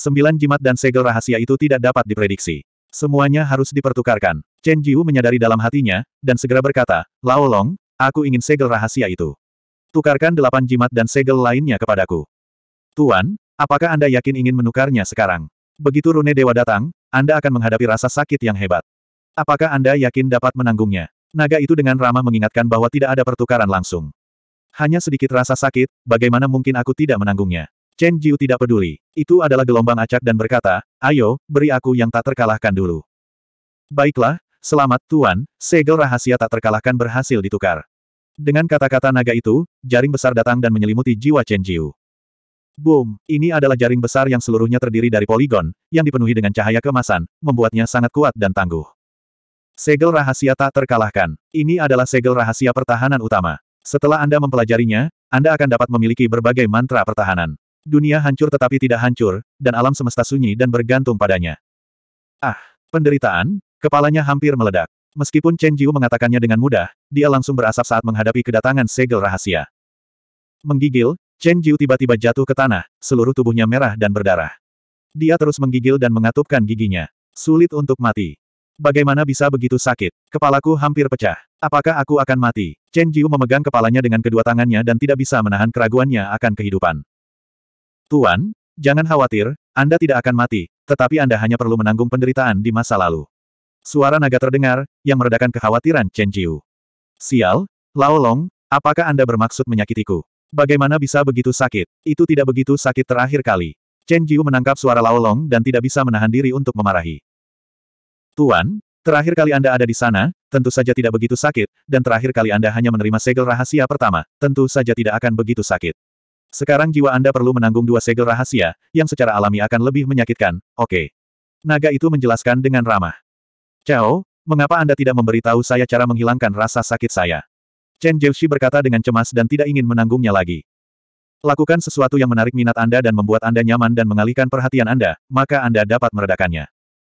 Sembilan jimat dan segel rahasia itu tidak dapat diprediksi. Semuanya harus dipertukarkan. Chen Jiu menyadari dalam hatinya, dan segera berkata, Lao Long, aku ingin segel rahasia itu. Tukarkan delapan jimat dan segel lainnya kepadaku. Tuan, apakah Anda yakin ingin menukarnya sekarang? Begitu Rune Dewa datang, Anda akan menghadapi rasa sakit yang hebat. Apakah Anda yakin dapat menanggungnya? Naga itu dengan ramah mengingatkan bahwa tidak ada pertukaran langsung. Hanya sedikit rasa sakit, bagaimana mungkin aku tidak menanggungnya? Chen Jiu tidak peduli. Itu adalah gelombang acak dan berkata, ayo, beri aku yang tak terkalahkan dulu. Baiklah, selamat tuan, segel rahasia tak terkalahkan berhasil ditukar. Dengan kata-kata naga itu, jaring besar datang dan menyelimuti jiwa Chen Jiu. Boom, ini adalah jaring besar yang seluruhnya terdiri dari poligon, yang dipenuhi dengan cahaya kemasan, membuatnya sangat kuat dan tangguh. Segel rahasia tak terkalahkan. Ini adalah segel rahasia pertahanan utama. Setelah Anda mempelajarinya, Anda akan dapat memiliki berbagai mantra pertahanan. Dunia hancur tetapi tidak hancur, dan alam semesta sunyi dan bergantung padanya. Ah, penderitaan, kepalanya hampir meledak. Meskipun Chen Jiu mengatakannya dengan mudah, dia langsung berasap saat menghadapi kedatangan segel rahasia. Menggigil, Chen Jiu tiba-tiba jatuh ke tanah, seluruh tubuhnya merah dan berdarah. Dia terus menggigil dan mengatupkan giginya. Sulit untuk mati. Bagaimana bisa begitu sakit? Kepalaku hampir pecah. Apakah aku akan mati? Chen Jiu memegang kepalanya dengan kedua tangannya dan tidak bisa menahan keraguannya akan kehidupan. Tuan, jangan khawatir, Anda tidak akan mati, tetapi Anda hanya perlu menanggung penderitaan di masa lalu. Suara naga terdengar, yang meredakan kekhawatiran Chen Jiu. Sial, Lao Long, apakah Anda bermaksud menyakitiku? Bagaimana bisa begitu sakit? Itu tidak begitu sakit terakhir kali. Chen Jiu menangkap suara Lao Long dan tidak bisa menahan diri untuk memarahi. Tuan, terakhir kali Anda ada di sana, tentu saja tidak begitu sakit, dan terakhir kali Anda hanya menerima segel rahasia pertama, tentu saja tidak akan begitu sakit. Sekarang jiwa Anda perlu menanggung dua segel rahasia, yang secara alami akan lebih menyakitkan, oke. Okay. Naga itu menjelaskan dengan ramah. Cao, mengapa Anda tidak memberitahu saya cara menghilangkan rasa sakit saya? Chen Jiuxi berkata dengan cemas dan tidak ingin menanggungnya lagi. Lakukan sesuatu yang menarik minat Anda dan membuat Anda nyaman dan mengalihkan perhatian Anda, maka Anda dapat meredakannya.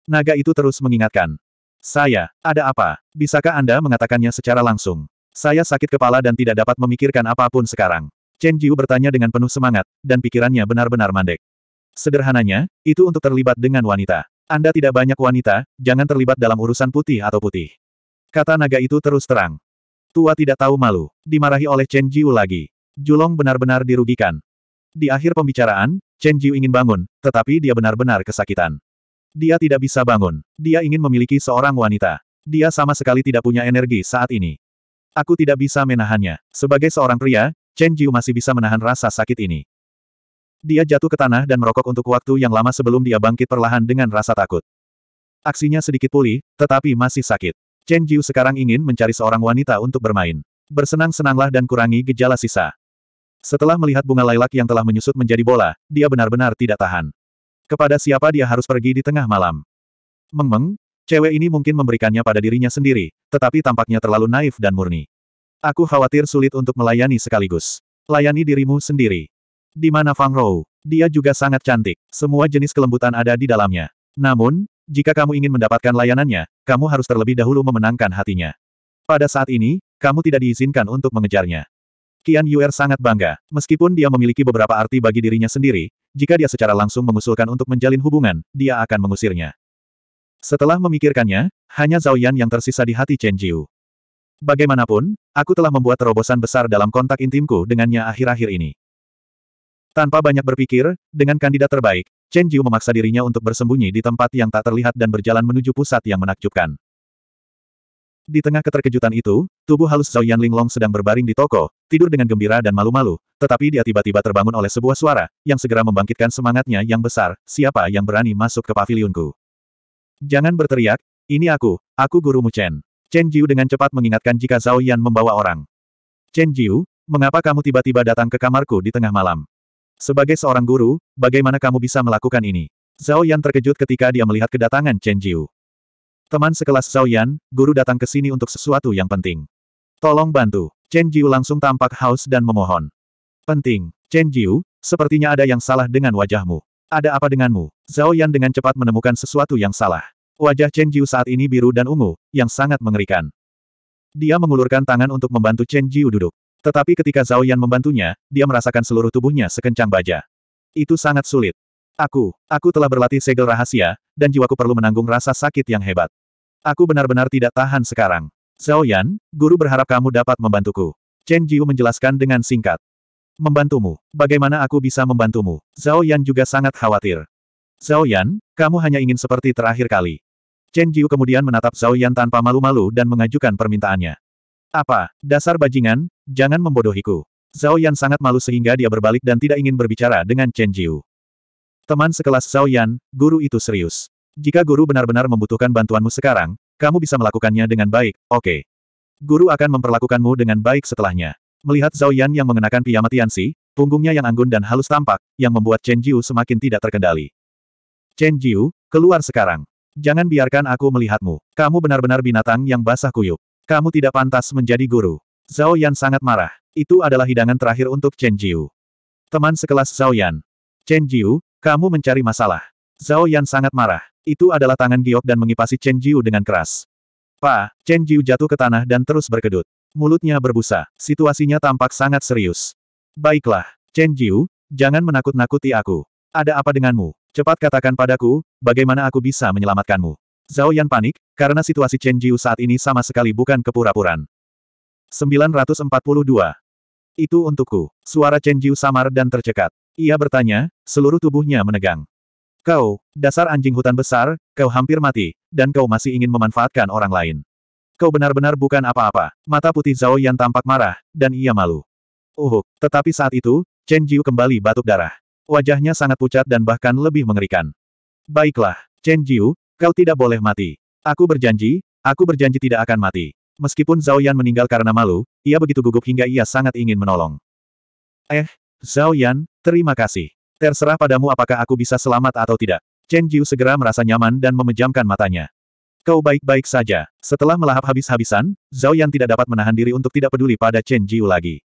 Naga itu terus mengingatkan. Saya, ada apa? Bisakah Anda mengatakannya secara langsung? Saya sakit kepala dan tidak dapat memikirkan apapun sekarang. Chen Jiu bertanya dengan penuh semangat, dan pikirannya benar-benar mandek. Sederhananya, itu untuk terlibat dengan wanita. Anda tidak banyak wanita, jangan terlibat dalam urusan putih atau putih. Kata naga itu terus terang. Tua tidak tahu malu, dimarahi oleh Chen Jiu lagi. Julong benar-benar dirugikan. Di akhir pembicaraan, Chen Jiu ingin bangun, tetapi dia benar-benar kesakitan. Dia tidak bisa bangun. Dia ingin memiliki seorang wanita. Dia sama sekali tidak punya energi saat ini. Aku tidak bisa menahannya. Sebagai seorang pria, Chen Jiu masih bisa menahan rasa sakit ini. Dia jatuh ke tanah dan merokok untuk waktu yang lama sebelum dia bangkit perlahan dengan rasa takut. Aksinya sedikit pulih, tetapi masih sakit. Chen Jiu sekarang ingin mencari seorang wanita untuk bermain. Bersenang-senanglah dan kurangi gejala sisa. Setelah melihat bunga lilac yang telah menyusut menjadi bola, dia benar-benar tidak tahan. Kepada siapa dia harus pergi di tengah malam? Meng-meng, cewek ini mungkin memberikannya pada dirinya sendiri, tetapi tampaknya terlalu naif dan murni. Aku khawatir sulit untuk melayani sekaligus. Layani dirimu sendiri. Di mana Fang Rou? Dia juga sangat cantik. Semua jenis kelembutan ada di dalamnya. Namun, jika kamu ingin mendapatkan layanannya, kamu harus terlebih dahulu memenangkan hatinya. Pada saat ini, kamu tidak diizinkan untuk mengejarnya. Qian Yuer sangat bangga. Meskipun dia memiliki beberapa arti bagi dirinya sendiri, jika dia secara langsung mengusulkan untuk menjalin hubungan, dia akan mengusirnya. Setelah memikirkannya, hanya Zhao Yan yang tersisa di hati Chen Jiu. Bagaimanapun, aku telah membuat terobosan besar dalam kontak intimku dengannya akhir-akhir ini. Tanpa banyak berpikir, dengan kandidat terbaik, Chen Jiu memaksa dirinya untuk bersembunyi di tempat yang tak terlihat dan berjalan menuju pusat yang menakjubkan. Di tengah keterkejutan itu, tubuh halus Zhao Yan Linglong sedang berbaring di toko, tidur dengan gembira dan malu-malu, tetapi dia tiba-tiba terbangun oleh sebuah suara, yang segera membangkitkan semangatnya yang besar, siapa yang berani masuk ke paviliunku? Jangan berteriak, ini aku, aku gurumu Chen. Chen Jiu dengan cepat mengingatkan jika Zhao Yan membawa orang. Chen Jiu, mengapa kamu tiba-tiba datang ke kamarku di tengah malam? Sebagai seorang guru, bagaimana kamu bisa melakukan ini? Zhao Yan terkejut ketika dia melihat kedatangan Chen Jiu. Teman sekelas Zhao Yan, guru datang ke sini untuk sesuatu yang penting. Tolong bantu. Chen Jiu langsung tampak haus dan memohon. Penting. Chen Jiu, sepertinya ada yang salah dengan wajahmu. Ada apa denganmu? Zhao Yan dengan cepat menemukan sesuatu yang salah. Wajah Chen Jiu saat ini biru dan ungu, yang sangat mengerikan. Dia mengulurkan tangan untuk membantu Chen Jiu duduk. Tetapi ketika Zhao Yan membantunya, dia merasakan seluruh tubuhnya sekencang baja. Itu sangat sulit. Aku, aku telah berlatih segel rahasia, dan jiwaku perlu menanggung rasa sakit yang hebat. Aku benar-benar tidak tahan sekarang. Zhao Yan, guru berharap kamu dapat membantuku. Chen Jiu menjelaskan dengan singkat. Membantumu. Bagaimana aku bisa membantumu? Zhao Yan juga sangat khawatir. Zhao Yan, kamu hanya ingin seperti terakhir kali. Chen Jiu kemudian menatap Zhao Yan tanpa malu-malu dan mengajukan permintaannya. Apa, dasar bajingan, jangan membodohiku. Zhao Yan sangat malu sehingga dia berbalik dan tidak ingin berbicara dengan Chen Jiu. Teman sekelas Zhao Yan, guru itu serius. Jika guru benar-benar membutuhkan bantuanmu sekarang, kamu bisa melakukannya dengan baik, oke. Okay. Guru akan memperlakukanmu dengan baik setelahnya. Melihat Zhao Yan yang mengenakan piyama Tianxi, punggungnya yang anggun dan halus tampak, yang membuat Chen Jiu semakin tidak terkendali. Chen Jiu, keluar sekarang. Jangan biarkan aku melihatmu. Kamu benar-benar binatang yang basah kuyup. Kamu tidak pantas menjadi guru. Zhao Yan sangat marah. Itu adalah hidangan terakhir untuk Chen Jiu. Teman sekelas Zhao Yan. Chen Jiu, kamu mencari masalah. Zhao Yan sangat marah. Itu adalah tangan giok dan mengipasi Chen Jiu dengan keras. Pa, Chen Jiu jatuh ke tanah dan terus berkedut. Mulutnya berbusa. Situasinya tampak sangat serius. Baiklah, Chen Jiu, jangan menakut-nakuti aku. Ada apa denganmu? Cepat katakan padaku, bagaimana aku bisa menyelamatkanmu. Zhao Yan panik, karena situasi Chen Jiu saat ini sama sekali bukan kepura-puraan. 942. Itu untukku. Suara Chen Jiu samar dan tercekat. Ia bertanya, seluruh tubuhnya menegang. Kau, dasar anjing hutan besar, kau hampir mati, dan kau masih ingin memanfaatkan orang lain. Kau benar-benar bukan apa-apa. Mata putih Zhao Yan tampak marah, dan ia malu. Uhuk, oh, tetapi saat itu, Chen Jiu kembali batuk darah. Wajahnya sangat pucat dan bahkan lebih mengerikan. Baiklah, Chen Jiu, kau tidak boleh mati. Aku berjanji, aku berjanji tidak akan mati. Meskipun Zhao Yan meninggal karena malu, ia begitu gugup hingga ia sangat ingin menolong. Eh, Zhao Yan, terima kasih. Terserah padamu apakah aku bisa selamat atau tidak. Chen Jiu segera merasa nyaman dan memejamkan matanya. Kau baik-baik saja. Setelah melahap habis-habisan, Zhao Yan tidak dapat menahan diri untuk tidak peduli pada Chen Jiu lagi.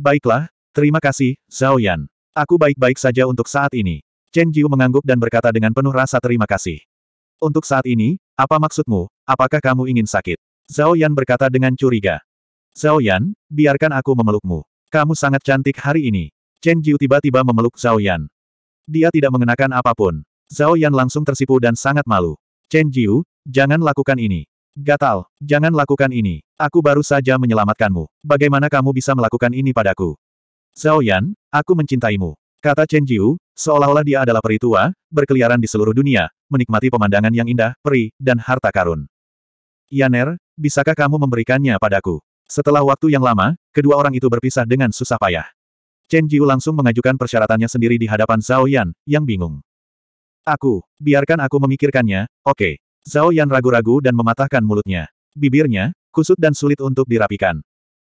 Baiklah, terima kasih, Zhao Yan. Aku baik-baik saja untuk saat ini. Chen Jiu mengangguk dan berkata dengan penuh rasa terima kasih. Untuk saat ini, apa maksudmu? Apakah kamu ingin sakit? Zhao Yan berkata dengan curiga. Zhao Yan, biarkan aku memelukmu. Kamu sangat cantik hari ini. Chen Jiu tiba-tiba memeluk Zhao Yan. Dia tidak mengenakan apapun. Zhao Yan langsung tersipu dan sangat malu. Chen Jiu, jangan lakukan ini. Gatal, jangan lakukan ini. Aku baru saja menyelamatkanmu. Bagaimana kamu bisa melakukan ini padaku? Xiao Yan, aku mencintaimu. Kata Chen Jiu, seolah-olah dia adalah peri tua, berkeliaran di seluruh dunia, menikmati pemandangan yang indah, peri, dan harta karun. Yaner, bisakah kamu memberikannya padaku? Setelah waktu yang lama, kedua orang itu berpisah dengan susah payah. Chen Jiu langsung mengajukan persyaratannya sendiri di hadapan Zhao Yan, yang bingung. Aku, biarkan aku memikirkannya, oke. Okay. Zhao Yan ragu-ragu dan mematahkan mulutnya. Bibirnya, kusut dan sulit untuk dirapikan.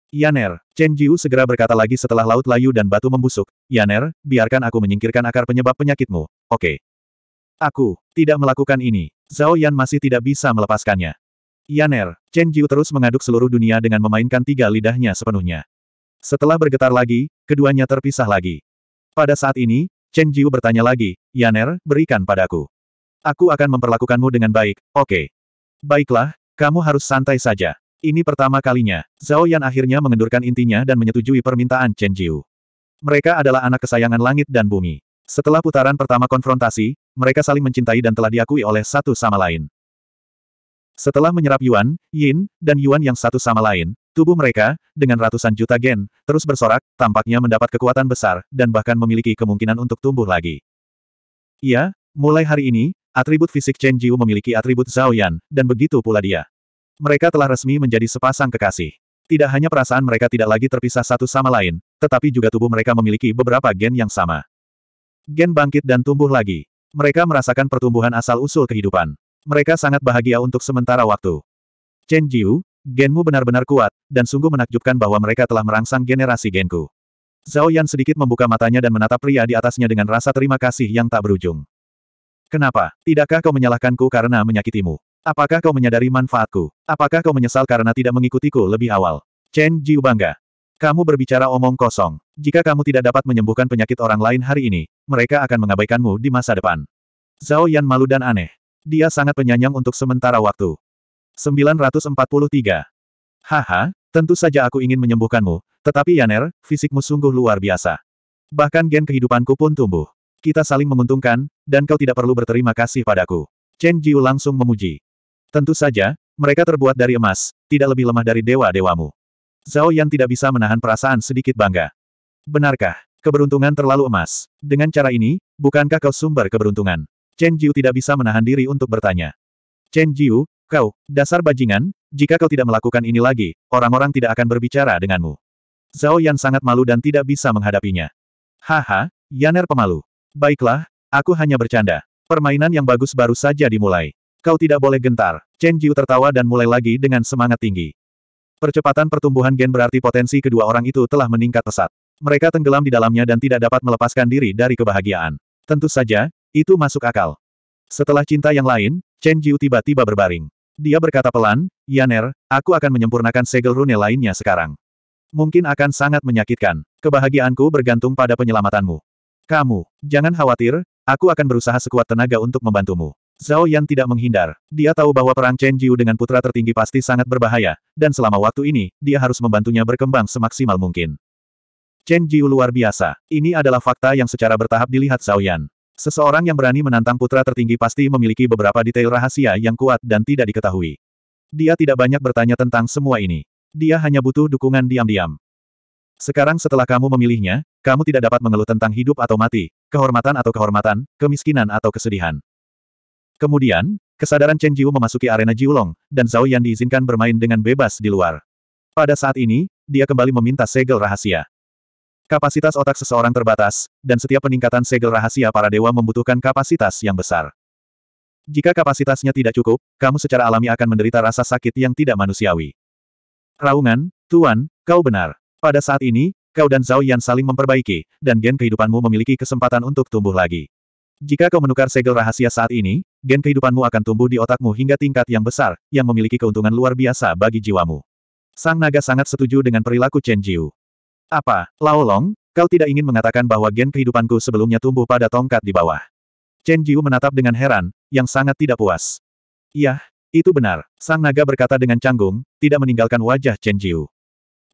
Yaner, Chen Jiu segera berkata lagi setelah laut layu dan batu membusuk, Yaner, biarkan aku menyingkirkan akar penyebab penyakitmu, oke. Okay. Aku, tidak melakukan ini. Zhao Yan masih tidak bisa melepaskannya. Yaner, Chen Jiu terus mengaduk seluruh dunia dengan memainkan tiga lidahnya sepenuhnya. Setelah bergetar lagi, keduanya terpisah lagi. Pada saat ini, Chen Jiu bertanya lagi, Yaner, berikan padaku. Aku akan memperlakukanmu dengan baik, oke. Okay. Baiklah, kamu harus santai saja. Ini pertama kalinya, Zhao Yan akhirnya mengendurkan intinya dan menyetujui permintaan Chen Jiu. Mereka adalah anak kesayangan langit dan bumi. Setelah putaran pertama konfrontasi, mereka saling mencintai dan telah diakui oleh satu sama lain. Setelah menyerap Yuan, Yin, dan Yuan yang satu sama lain, tubuh mereka, dengan ratusan juta gen, terus bersorak, tampaknya mendapat kekuatan besar, dan bahkan memiliki kemungkinan untuk tumbuh lagi. Iya, mulai hari ini, atribut fisik Chen Jiu memiliki atribut Zhao Yan, dan begitu pula dia. Mereka telah resmi menjadi sepasang kekasih. Tidak hanya perasaan mereka tidak lagi terpisah satu sama lain, tetapi juga tubuh mereka memiliki beberapa gen yang sama. Gen bangkit dan tumbuh lagi. Mereka merasakan pertumbuhan asal-usul kehidupan. Mereka sangat bahagia untuk sementara waktu. Chen Jiu, genmu benar-benar kuat, dan sungguh menakjubkan bahwa mereka telah merangsang generasi genku. Zhao Yan sedikit membuka matanya dan menatap pria di atasnya dengan rasa terima kasih yang tak berujung. Kenapa? Tidakkah kau menyalahkanku karena menyakitimu? Apakah kau menyadari manfaatku? Apakah kau menyesal karena tidak mengikutiku lebih awal? Chen Jiu bangga. Kamu berbicara omong kosong. Jika kamu tidak dapat menyembuhkan penyakit orang lain hari ini, mereka akan mengabaikanmu di masa depan. Zhao Yan malu dan aneh. Dia sangat penyanyang untuk sementara waktu. 943. Haha, tentu saja aku ingin menyembuhkanmu, tetapi Yaner, fisikmu sungguh luar biasa. Bahkan gen kehidupanku pun tumbuh. Kita saling menguntungkan, dan kau tidak perlu berterima kasih padaku. Chen Jiu langsung memuji. Tentu saja, mereka terbuat dari emas, tidak lebih lemah dari dewa-dewamu. Zhao Yan tidak bisa menahan perasaan sedikit bangga. Benarkah? Keberuntungan terlalu emas. Dengan cara ini, bukankah kau sumber keberuntungan? Chen Jiu tidak bisa menahan diri untuk bertanya. Chen Jiu, kau, dasar bajingan, jika kau tidak melakukan ini lagi, orang-orang tidak akan berbicara denganmu. Zhao Yan sangat malu dan tidak bisa menghadapinya. Haha, Yaner pemalu. Baiklah, aku hanya bercanda. Permainan yang bagus baru saja dimulai. Kau tidak boleh gentar. Chen Jiu tertawa dan mulai lagi dengan semangat tinggi. Percepatan pertumbuhan gen berarti potensi kedua orang itu telah meningkat pesat. Mereka tenggelam di dalamnya dan tidak dapat melepaskan diri dari kebahagiaan. Tentu saja, itu masuk akal. Setelah cinta yang lain, Chen Jiu tiba-tiba berbaring. Dia berkata pelan, Yaner, aku akan menyempurnakan segel rune lainnya sekarang. Mungkin akan sangat menyakitkan. Kebahagiaanku bergantung pada penyelamatanmu. Kamu, jangan khawatir, aku akan berusaha sekuat tenaga untuk membantumu. Zhao Yan tidak menghindar. Dia tahu bahwa perang Chen Jiu dengan putra tertinggi pasti sangat berbahaya, dan selama waktu ini, dia harus membantunya berkembang semaksimal mungkin. Chen Jiu luar biasa. Ini adalah fakta yang secara bertahap dilihat Zhao Yan. Seseorang yang berani menantang putra tertinggi pasti memiliki beberapa detail rahasia yang kuat dan tidak diketahui. Dia tidak banyak bertanya tentang semua ini. Dia hanya butuh dukungan diam-diam. Sekarang setelah kamu memilihnya, kamu tidak dapat mengeluh tentang hidup atau mati, kehormatan atau kehormatan, kemiskinan atau kesedihan. Kemudian, kesadaran Chen Jiu memasuki arena Jiulong, dan Zhao Yan diizinkan bermain dengan bebas di luar. Pada saat ini, dia kembali meminta segel rahasia. Kapasitas otak seseorang terbatas, dan setiap peningkatan segel rahasia para dewa membutuhkan kapasitas yang besar. Jika kapasitasnya tidak cukup, kamu secara alami akan menderita rasa sakit yang tidak manusiawi. Raungan, Tuan, kau benar. Pada saat ini, kau dan Zhao Yan saling memperbaiki, dan gen kehidupanmu memiliki kesempatan untuk tumbuh lagi. Jika kau menukar segel rahasia saat ini, gen kehidupanmu akan tumbuh di otakmu hingga tingkat yang besar, yang memiliki keuntungan luar biasa bagi jiwamu. Sang naga sangat setuju dengan perilaku Chen Jiu. Apa, Long? kau tidak ingin mengatakan bahwa gen kehidupanku sebelumnya tumbuh pada tongkat di bawah? Chen Jiu menatap dengan heran, yang sangat tidak puas. Yah, itu benar, sang naga berkata dengan canggung, tidak meninggalkan wajah Chen Jiu.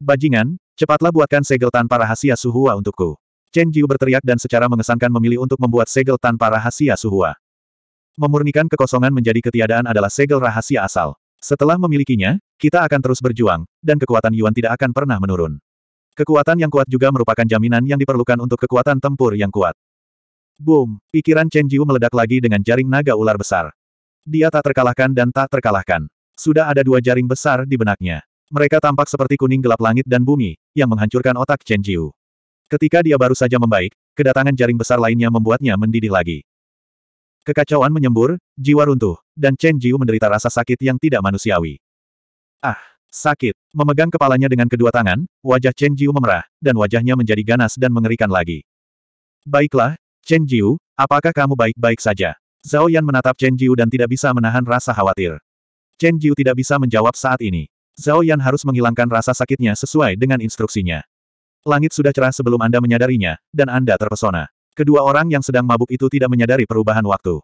Bajingan, cepatlah buatkan segel tanpa rahasia Suhua untukku. Chen Jiu berteriak dan secara mengesankan memilih untuk membuat segel tanpa rahasia Suhua. Memurnikan kekosongan menjadi ketiadaan adalah segel rahasia asal. Setelah memilikinya, kita akan terus berjuang, dan kekuatan Yuan tidak akan pernah menurun. Kekuatan yang kuat juga merupakan jaminan yang diperlukan untuk kekuatan tempur yang kuat. Boom! Pikiran Chen Jiu meledak lagi dengan jaring naga ular besar. Dia tak terkalahkan dan tak terkalahkan. Sudah ada dua jaring besar di benaknya. Mereka tampak seperti kuning gelap langit dan bumi, yang menghancurkan otak Chen Jiu. Ketika dia baru saja membaik, kedatangan jaring besar lainnya membuatnya mendidih lagi. Kekacauan menyembur, jiwa runtuh, dan Chen Jiu menderita rasa sakit yang tidak manusiawi. Ah, sakit. Memegang kepalanya dengan kedua tangan, wajah Chen Jiu memerah, dan wajahnya menjadi ganas dan mengerikan lagi. Baiklah, Chen Jiu, apakah kamu baik-baik saja? Zhao Yan menatap Chen Jiu dan tidak bisa menahan rasa khawatir. Chen Jiu tidak bisa menjawab saat ini. Zhao Yan harus menghilangkan rasa sakitnya sesuai dengan instruksinya. Langit sudah cerah sebelum Anda menyadarinya, dan Anda terpesona. Kedua orang yang sedang mabuk itu tidak menyadari perubahan waktu.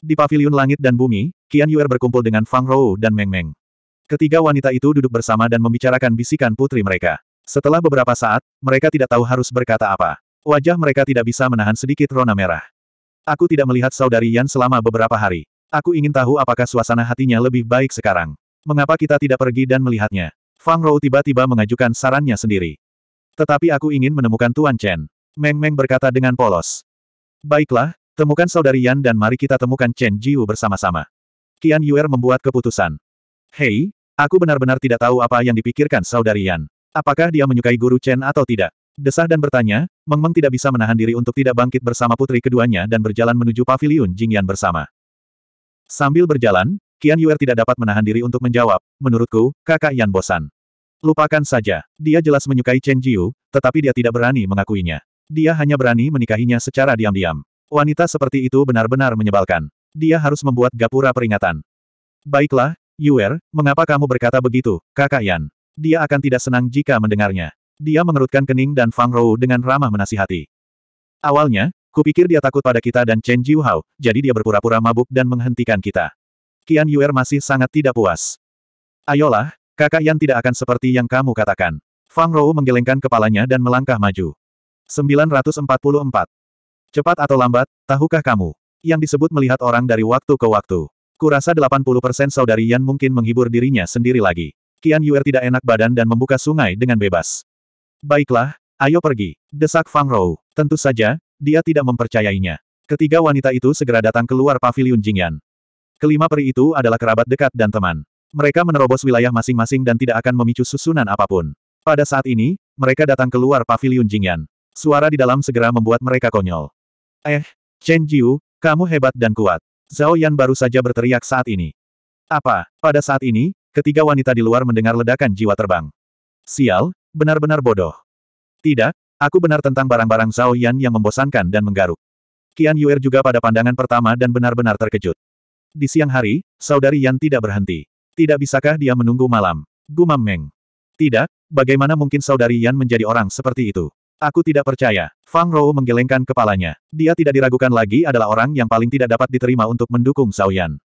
Di Pavilion langit dan bumi, Qian Yuer berkumpul dengan Fang Rou dan Meng Meng. Ketiga wanita itu duduk bersama dan membicarakan bisikan putri mereka. Setelah beberapa saat, mereka tidak tahu harus berkata apa. Wajah mereka tidak bisa menahan sedikit rona merah. Aku tidak melihat saudari Yan selama beberapa hari. Aku ingin tahu apakah suasana hatinya lebih baik sekarang. Mengapa kita tidak pergi dan melihatnya? Fang Rou tiba-tiba mengajukan sarannya sendiri. Tetapi aku ingin menemukan Tuan Chen. Meng Meng berkata dengan polos. Baiklah, temukan saudari Yan dan mari kita temukan Chen Jiu bersama-sama. Qian Yuer membuat keputusan. Hei, aku benar-benar tidak tahu apa yang dipikirkan saudari Yan. Apakah dia menyukai guru Chen atau tidak? Desah dan bertanya, Meng Meng tidak bisa menahan diri untuk tidak bangkit bersama putri keduanya dan berjalan menuju Pavilion Jing Yan bersama. Sambil berjalan, Qian Yuer tidak dapat menahan diri untuk menjawab, menurutku, kakak Yan bosan. Lupakan saja, dia jelas menyukai Chen Jiu, tetapi dia tidak berani mengakuinya. Dia hanya berani menikahinya secara diam-diam. Wanita seperti itu benar-benar menyebalkan. Dia harus membuat gapura peringatan. Baiklah, Yuer, mengapa kamu berkata begitu, kakak Yan? Dia akan tidak senang jika mendengarnya. Dia mengerutkan kening dan Fang Rou dengan ramah menasihati. Awalnya, kupikir dia takut pada kita dan Chen Jiuhao, jadi dia berpura-pura mabuk dan menghentikan kita. Kian Yuer masih sangat tidak puas. Ayolah, kakak Yan tidak akan seperti yang kamu katakan. Fang Rou menggelengkan kepalanya dan melangkah maju. 944. Cepat atau lambat, tahukah kamu? Yang disebut melihat orang dari waktu ke waktu. Kurasa 80% saudari Yan mungkin menghibur dirinya sendiri lagi. Kian Yuer tidak enak badan dan membuka sungai dengan bebas. Baiklah, ayo pergi. Desak Fang Rou. Tentu saja, dia tidak mempercayainya. Ketiga wanita itu segera datang keluar pavilion Jingyan. Kelima peri itu adalah kerabat dekat dan teman. Mereka menerobos wilayah masing-masing dan tidak akan memicu susunan apapun. Pada saat ini, mereka datang keluar pavilion Jingyan. Suara di dalam segera membuat mereka konyol. Eh, Chen Jiu, kamu hebat dan kuat. Zhao Yan baru saja berteriak saat ini. Apa? Pada saat ini, ketiga wanita di luar mendengar ledakan jiwa terbang. Sial, benar-benar bodoh. Tidak, aku benar tentang barang-barang Zhao Yan yang membosankan dan menggaruk. Qian Yuer juga pada pandangan pertama dan benar-benar terkejut. Di siang hari, saudari Yan tidak berhenti. Tidak bisakah dia menunggu malam? Gumam Meng. Tidak, bagaimana mungkin saudari Yan menjadi orang seperti itu? Aku tidak percaya. Fang Rou menggelengkan kepalanya. Dia tidak diragukan lagi adalah orang yang paling tidak dapat diterima untuk mendukung Zhao Yan.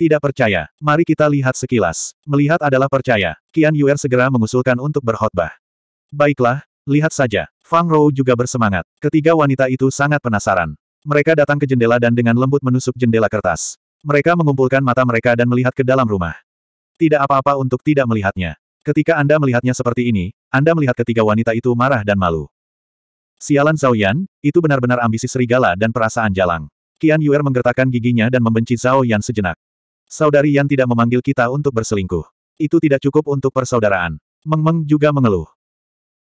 Tidak percaya. Mari kita lihat sekilas. Melihat adalah percaya. Qian Yuer segera mengusulkan untuk berkhotbah. Baiklah, lihat saja. Fang Rou juga bersemangat. Ketiga wanita itu sangat penasaran. Mereka datang ke jendela dan dengan lembut menusuk jendela kertas. Mereka mengumpulkan mata mereka dan melihat ke dalam rumah. Tidak apa-apa untuk tidak melihatnya. Ketika Anda melihatnya seperti ini, Anda melihat ketiga wanita itu marah dan malu. Sialan Zhao Yan, itu benar-benar ambisi serigala dan perasaan jalang. Qian Yuer menggertakkan giginya dan membenci Zhao Yan sejenak. Saudari Yan tidak memanggil kita untuk berselingkuh. Itu tidak cukup untuk persaudaraan. Meng Meng juga mengeluh.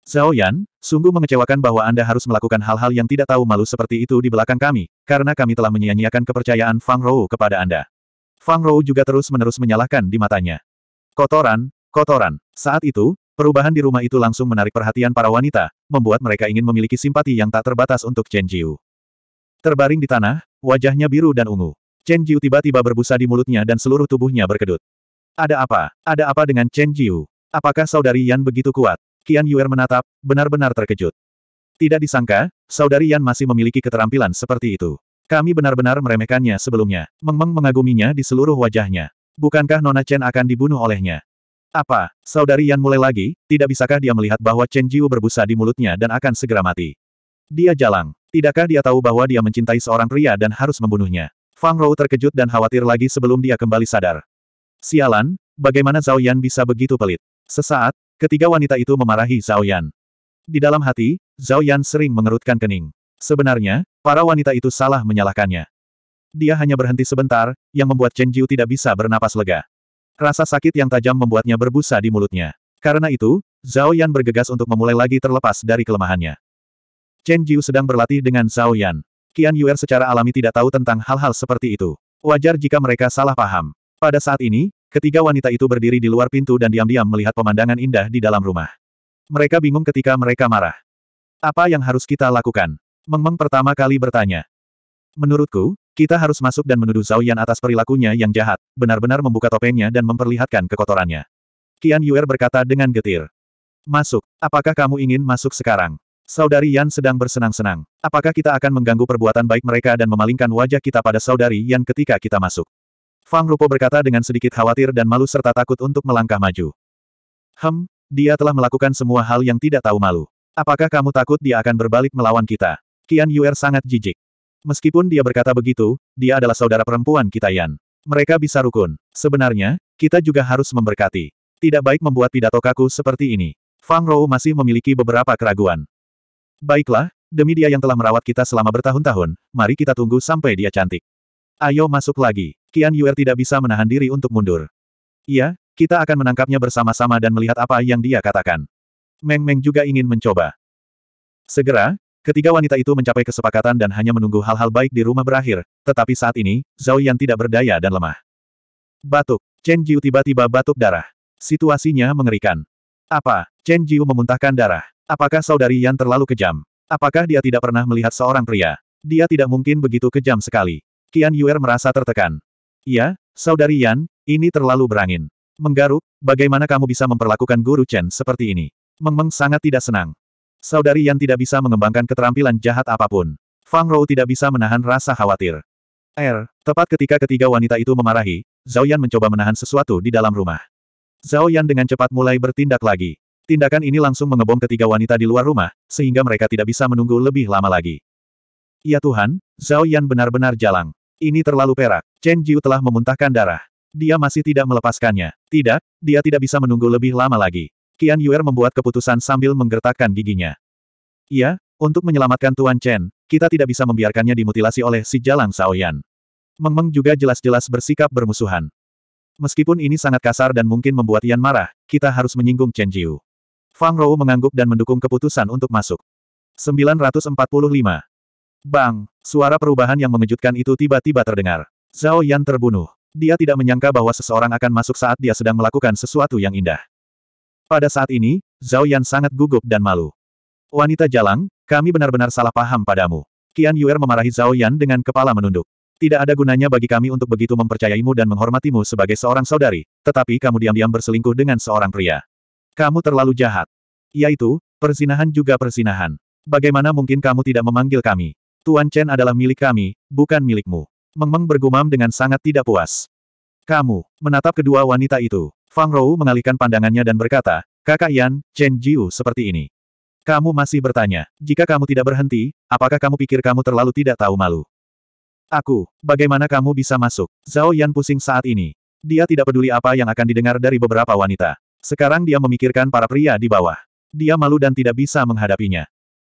Zhao Yan, sungguh mengecewakan bahwa Anda harus melakukan hal-hal yang tidak tahu malu seperti itu di belakang kami, karena kami telah menyia-nyiakan kepercayaan Fang Rou kepada Anda. Fang Rou juga terus-menerus menyalahkan di matanya. Kotoran, Kotoran. Saat itu, perubahan di rumah itu langsung menarik perhatian para wanita, membuat mereka ingin memiliki simpati yang tak terbatas untuk Chen Jiu. Terbaring di tanah, wajahnya biru dan ungu. Chen Jiu tiba-tiba berbusa di mulutnya dan seluruh tubuhnya berkedut. Ada apa? Ada apa dengan Chen Jiu? Apakah saudari Yan begitu kuat? Qian Yuer menatap, benar-benar terkejut. Tidak disangka, saudari Yan masih memiliki keterampilan seperti itu. Kami benar-benar meremehkannya sebelumnya. Mengmeng mengaguminya di seluruh wajahnya. Bukankah Nona Chen akan dibunuh olehnya? Apa, saudari Yan mulai lagi, tidak bisakah dia melihat bahwa Chen Jiu berbusa di mulutnya dan akan segera mati? Dia jalang. Tidakkah dia tahu bahwa dia mencintai seorang pria dan harus membunuhnya? Fang Rou terkejut dan khawatir lagi sebelum dia kembali sadar. Sialan, bagaimana Zhao Yan bisa begitu pelit? Sesaat, ketiga wanita itu memarahi Zhao Yan. Di dalam hati, Zhao Yan sering mengerutkan kening. Sebenarnya, para wanita itu salah menyalahkannya. Dia hanya berhenti sebentar, yang membuat Chen Jiu tidak bisa bernapas lega. Rasa sakit yang tajam membuatnya berbusa di mulutnya. Karena itu, Zhao Yan bergegas untuk memulai lagi terlepas dari kelemahannya. Chen Jiu sedang berlatih dengan Zhao Yan. Qian Yuer secara alami tidak tahu tentang hal-hal seperti itu. Wajar jika mereka salah paham. Pada saat ini, ketiga wanita itu berdiri di luar pintu dan diam-diam melihat pemandangan indah di dalam rumah. Mereka bingung ketika mereka marah. Apa yang harus kita lakukan? Meng -meng pertama kali bertanya. Menurutku, kita harus masuk dan menuduh Zhao Yan atas perilakunya yang jahat, benar-benar membuka topengnya dan memperlihatkan kekotorannya. Qian Yuer berkata dengan getir. Masuk, apakah kamu ingin masuk sekarang? Saudari Yan sedang bersenang-senang. Apakah kita akan mengganggu perbuatan baik mereka dan memalingkan wajah kita pada saudari Yan ketika kita masuk? Fang Rupo berkata dengan sedikit khawatir dan malu serta takut untuk melangkah maju. Hem, dia telah melakukan semua hal yang tidak tahu malu. Apakah kamu takut dia akan berbalik melawan kita? Qian Yuer sangat jijik. Meskipun dia berkata begitu, dia adalah saudara perempuan kita Yan. Mereka bisa rukun. Sebenarnya, kita juga harus memberkati. Tidak baik membuat pidato kaku seperti ini. Fang Rou masih memiliki beberapa keraguan. Baiklah, demi dia yang telah merawat kita selama bertahun-tahun, mari kita tunggu sampai dia cantik. Ayo masuk lagi. Qian Yuer tidak bisa menahan diri untuk mundur. Iya, kita akan menangkapnya bersama-sama dan melihat apa yang dia katakan. Meng Meng juga ingin mencoba. Segera, Ketiga wanita itu mencapai kesepakatan dan hanya menunggu hal-hal baik di rumah berakhir, tetapi saat ini, Zhao Yan tidak berdaya dan lemah. Batuk. Chen Jiu tiba-tiba batuk darah. Situasinya mengerikan. Apa? Chen Jiu memuntahkan darah. Apakah saudari Yan terlalu kejam? Apakah dia tidak pernah melihat seorang pria? Dia tidak mungkin begitu kejam sekali. Qian Yuer merasa tertekan. Iya, saudari Yan, ini terlalu berangin. Menggaruk, bagaimana kamu bisa memperlakukan guru Chen seperti ini? Meng Meng sangat tidak senang. Saudari Yan tidak bisa mengembangkan keterampilan jahat apapun. Fang Rou tidak bisa menahan rasa khawatir. Er, tepat ketika ketiga wanita itu memarahi, Zhao Yan mencoba menahan sesuatu di dalam rumah. Zhao Yan dengan cepat mulai bertindak lagi. Tindakan ini langsung mengebom ketiga wanita di luar rumah, sehingga mereka tidak bisa menunggu lebih lama lagi. Ya Tuhan, Zhao Yan benar-benar jalang. Ini terlalu perak. Chen Jiu telah memuntahkan darah. Dia masih tidak melepaskannya. Tidak, dia tidak bisa menunggu lebih lama lagi. Qian Yuer membuat keputusan sambil menggertakkan giginya. Iya, untuk menyelamatkan Tuan Chen, kita tidak bisa membiarkannya dimutilasi oleh si Jalang Saoyan. Meng Meng juga jelas-jelas bersikap bermusuhan. Meskipun ini sangat kasar dan mungkin membuat Yan marah, kita harus menyinggung Chen Jiu. Fang Rou mengangguk dan mendukung keputusan untuk masuk. 945. Bang, suara perubahan yang mengejutkan itu tiba-tiba terdengar. Zhao Yan terbunuh. Dia tidak menyangka bahwa seseorang akan masuk saat dia sedang melakukan sesuatu yang indah. Pada saat ini, Zhao Yan sangat gugup dan malu. Wanita jalang, kami benar-benar salah paham padamu. Qian Yuer memarahi Zhao Yan dengan kepala menunduk. Tidak ada gunanya bagi kami untuk begitu mempercayaimu dan menghormatimu sebagai seorang saudari, tetapi kamu diam-diam berselingkuh dengan seorang pria. Kamu terlalu jahat. Yaitu, persinahan juga persinahan. Bagaimana mungkin kamu tidak memanggil kami? Tuan Chen adalah milik kami, bukan milikmu. Meng-meng bergumam dengan sangat tidak puas. Kamu, menatap kedua wanita itu. Fang Rou mengalihkan pandangannya dan berkata, Kakak Yan, Chen Jiu seperti ini. Kamu masih bertanya, jika kamu tidak berhenti, apakah kamu pikir kamu terlalu tidak tahu malu? Aku, bagaimana kamu bisa masuk? Zhao Yan pusing saat ini. Dia tidak peduli apa yang akan didengar dari beberapa wanita. Sekarang dia memikirkan para pria di bawah. Dia malu dan tidak bisa menghadapinya.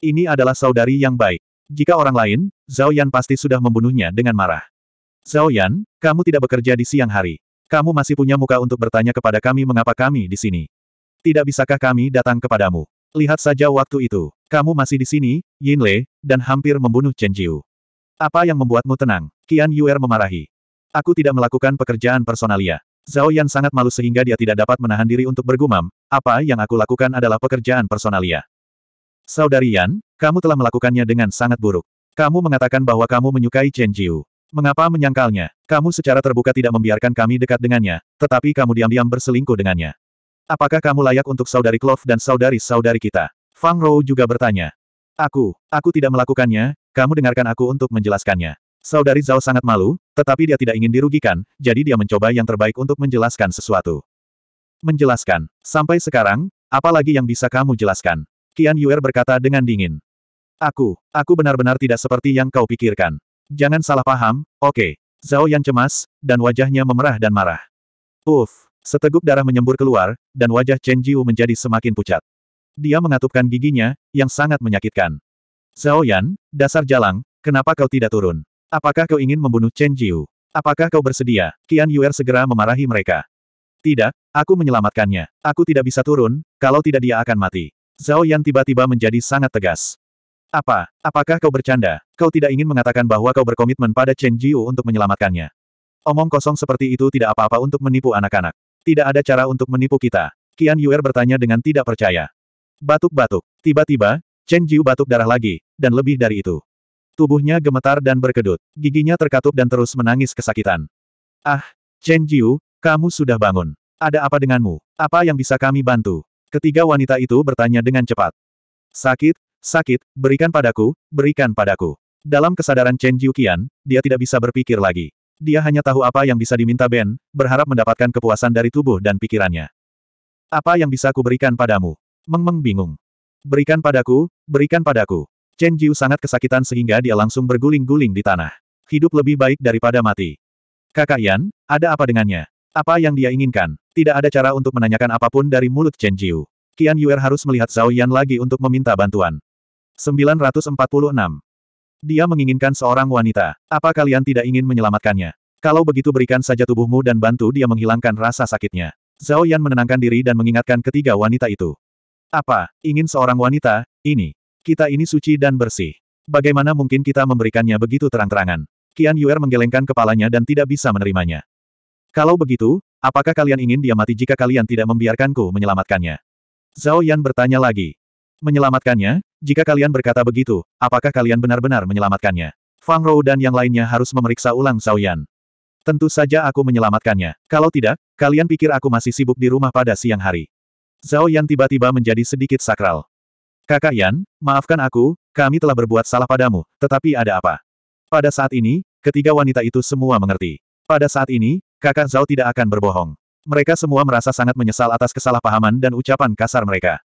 Ini adalah saudari yang baik. Jika orang lain, Zhao Yan pasti sudah membunuhnya dengan marah. Zhao Yan, kamu tidak bekerja di siang hari. Kamu masih punya muka untuk bertanya kepada kami mengapa kami di sini. Tidak bisakah kami datang kepadamu? Lihat saja waktu itu. Kamu masih di sini, Yin Lei, dan hampir membunuh Chen Jiu. Apa yang membuatmu tenang? Qian Yuer memarahi. Aku tidak melakukan pekerjaan personalia. Zhao Yan sangat malu sehingga dia tidak dapat menahan diri untuk bergumam, apa yang aku lakukan adalah pekerjaan personalia. Saudari Yan, kamu telah melakukannya dengan sangat buruk. Kamu mengatakan bahwa kamu menyukai Chen Jiu. Mengapa menyangkalnya? Kamu secara terbuka tidak membiarkan kami dekat dengannya, tetapi kamu diam-diam berselingkuh dengannya. Apakah kamu layak untuk saudari Clove dan saudari-saudari kita? Fang Rou juga bertanya. Aku, aku tidak melakukannya, kamu dengarkan aku untuk menjelaskannya. Saudari Zhao sangat malu, tetapi dia tidak ingin dirugikan, jadi dia mencoba yang terbaik untuk menjelaskan sesuatu. Menjelaskan. Sampai sekarang, apalagi yang bisa kamu jelaskan? Qian Yuer berkata dengan dingin. Aku, aku benar-benar tidak seperti yang kau pikirkan. Jangan salah paham, oke. Okay. Zhao Yan cemas, dan wajahnya memerah dan marah. Uf, seteguk darah menyembur keluar, dan wajah Chen Jiu menjadi semakin pucat. Dia mengatupkan giginya, yang sangat menyakitkan. Zhao Yan, dasar jalang, kenapa kau tidak turun? Apakah kau ingin membunuh Chen Jiu? Apakah kau bersedia? Qian Yuer segera memarahi mereka. Tidak, aku menyelamatkannya. Aku tidak bisa turun, kalau tidak dia akan mati. Zhao Yan tiba-tiba menjadi sangat tegas. Apa? Apakah kau bercanda? Kau tidak ingin mengatakan bahwa kau berkomitmen pada Chen Jiu untuk menyelamatkannya. Omong kosong seperti itu tidak apa-apa untuk menipu anak-anak. Tidak ada cara untuk menipu kita. Qian Yuer bertanya dengan tidak percaya. Batuk-batuk. Tiba-tiba, Chen Jiu batuk darah lagi, dan lebih dari itu. Tubuhnya gemetar dan berkedut. Giginya terkatup dan terus menangis kesakitan. Ah, Chen Jiu, kamu sudah bangun. Ada apa denganmu? Apa yang bisa kami bantu? Ketiga wanita itu bertanya dengan cepat. Sakit, Sakit, berikan padaku, berikan padaku. Dalam kesadaran Chen Jiuqian, dia tidak bisa berpikir lagi. Dia hanya tahu apa yang bisa diminta Ben, berharap mendapatkan kepuasan dari tubuh dan pikirannya. Apa yang bisa aku berikan padamu? Meng Meng bingung. Berikan padaku, berikan padaku. Chen Jiu sangat kesakitan sehingga dia langsung berguling-guling di tanah. Hidup lebih baik daripada mati. Kakak Yan, ada apa dengannya? Apa yang dia inginkan? Tidak ada cara untuk menanyakan apapun dari mulut Chen Jiu. Qian Yuer harus melihat Zhao Yan lagi untuk meminta bantuan. 946. Dia menginginkan seorang wanita. Apa kalian tidak ingin menyelamatkannya? Kalau begitu berikan saja tubuhmu dan bantu dia menghilangkan rasa sakitnya. Zhao Yan menenangkan diri dan mengingatkan ketiga wanita itu. Apa, ingin seorang wanita, ini. Kita ini suci dan bersih. Bagaimana mungkin kita memberikannya begitu terang-terangan? Qian Yuer menggelengkan kepalanya dan tidak bisa menerimanya. Kalau begitu, apakah kalian ingin dia mati jika kalian tidak membiarkanku menyelamatkannya? Zhao Yan bertanya lagi. Menyelamatkannya? Jika kalian berkata begitu, apakah kalian benar-benar menyelamatkannya? Fang Rou dan yang lainnya harus memeriksa ulang Zhao Yan. Tentu saja aku menyelamatkannya. Kalau tidak, kalian pikir aku masih sibuk di rumah pada siang hari. Zhao Yan tiba-tiba menjadi sedikit sakral. Kakak Yan, maafkan aku, kami telah berbuat salah padamu, tetapi ada apa? Pada saat ini, ketiga wanita itu semua mengerti. Pada saat ini, kakak Zhao tidak akan berbohong. Mereka semua merasa sangat menyesal atas kesalahpahaman dan ucapan kasar mereka.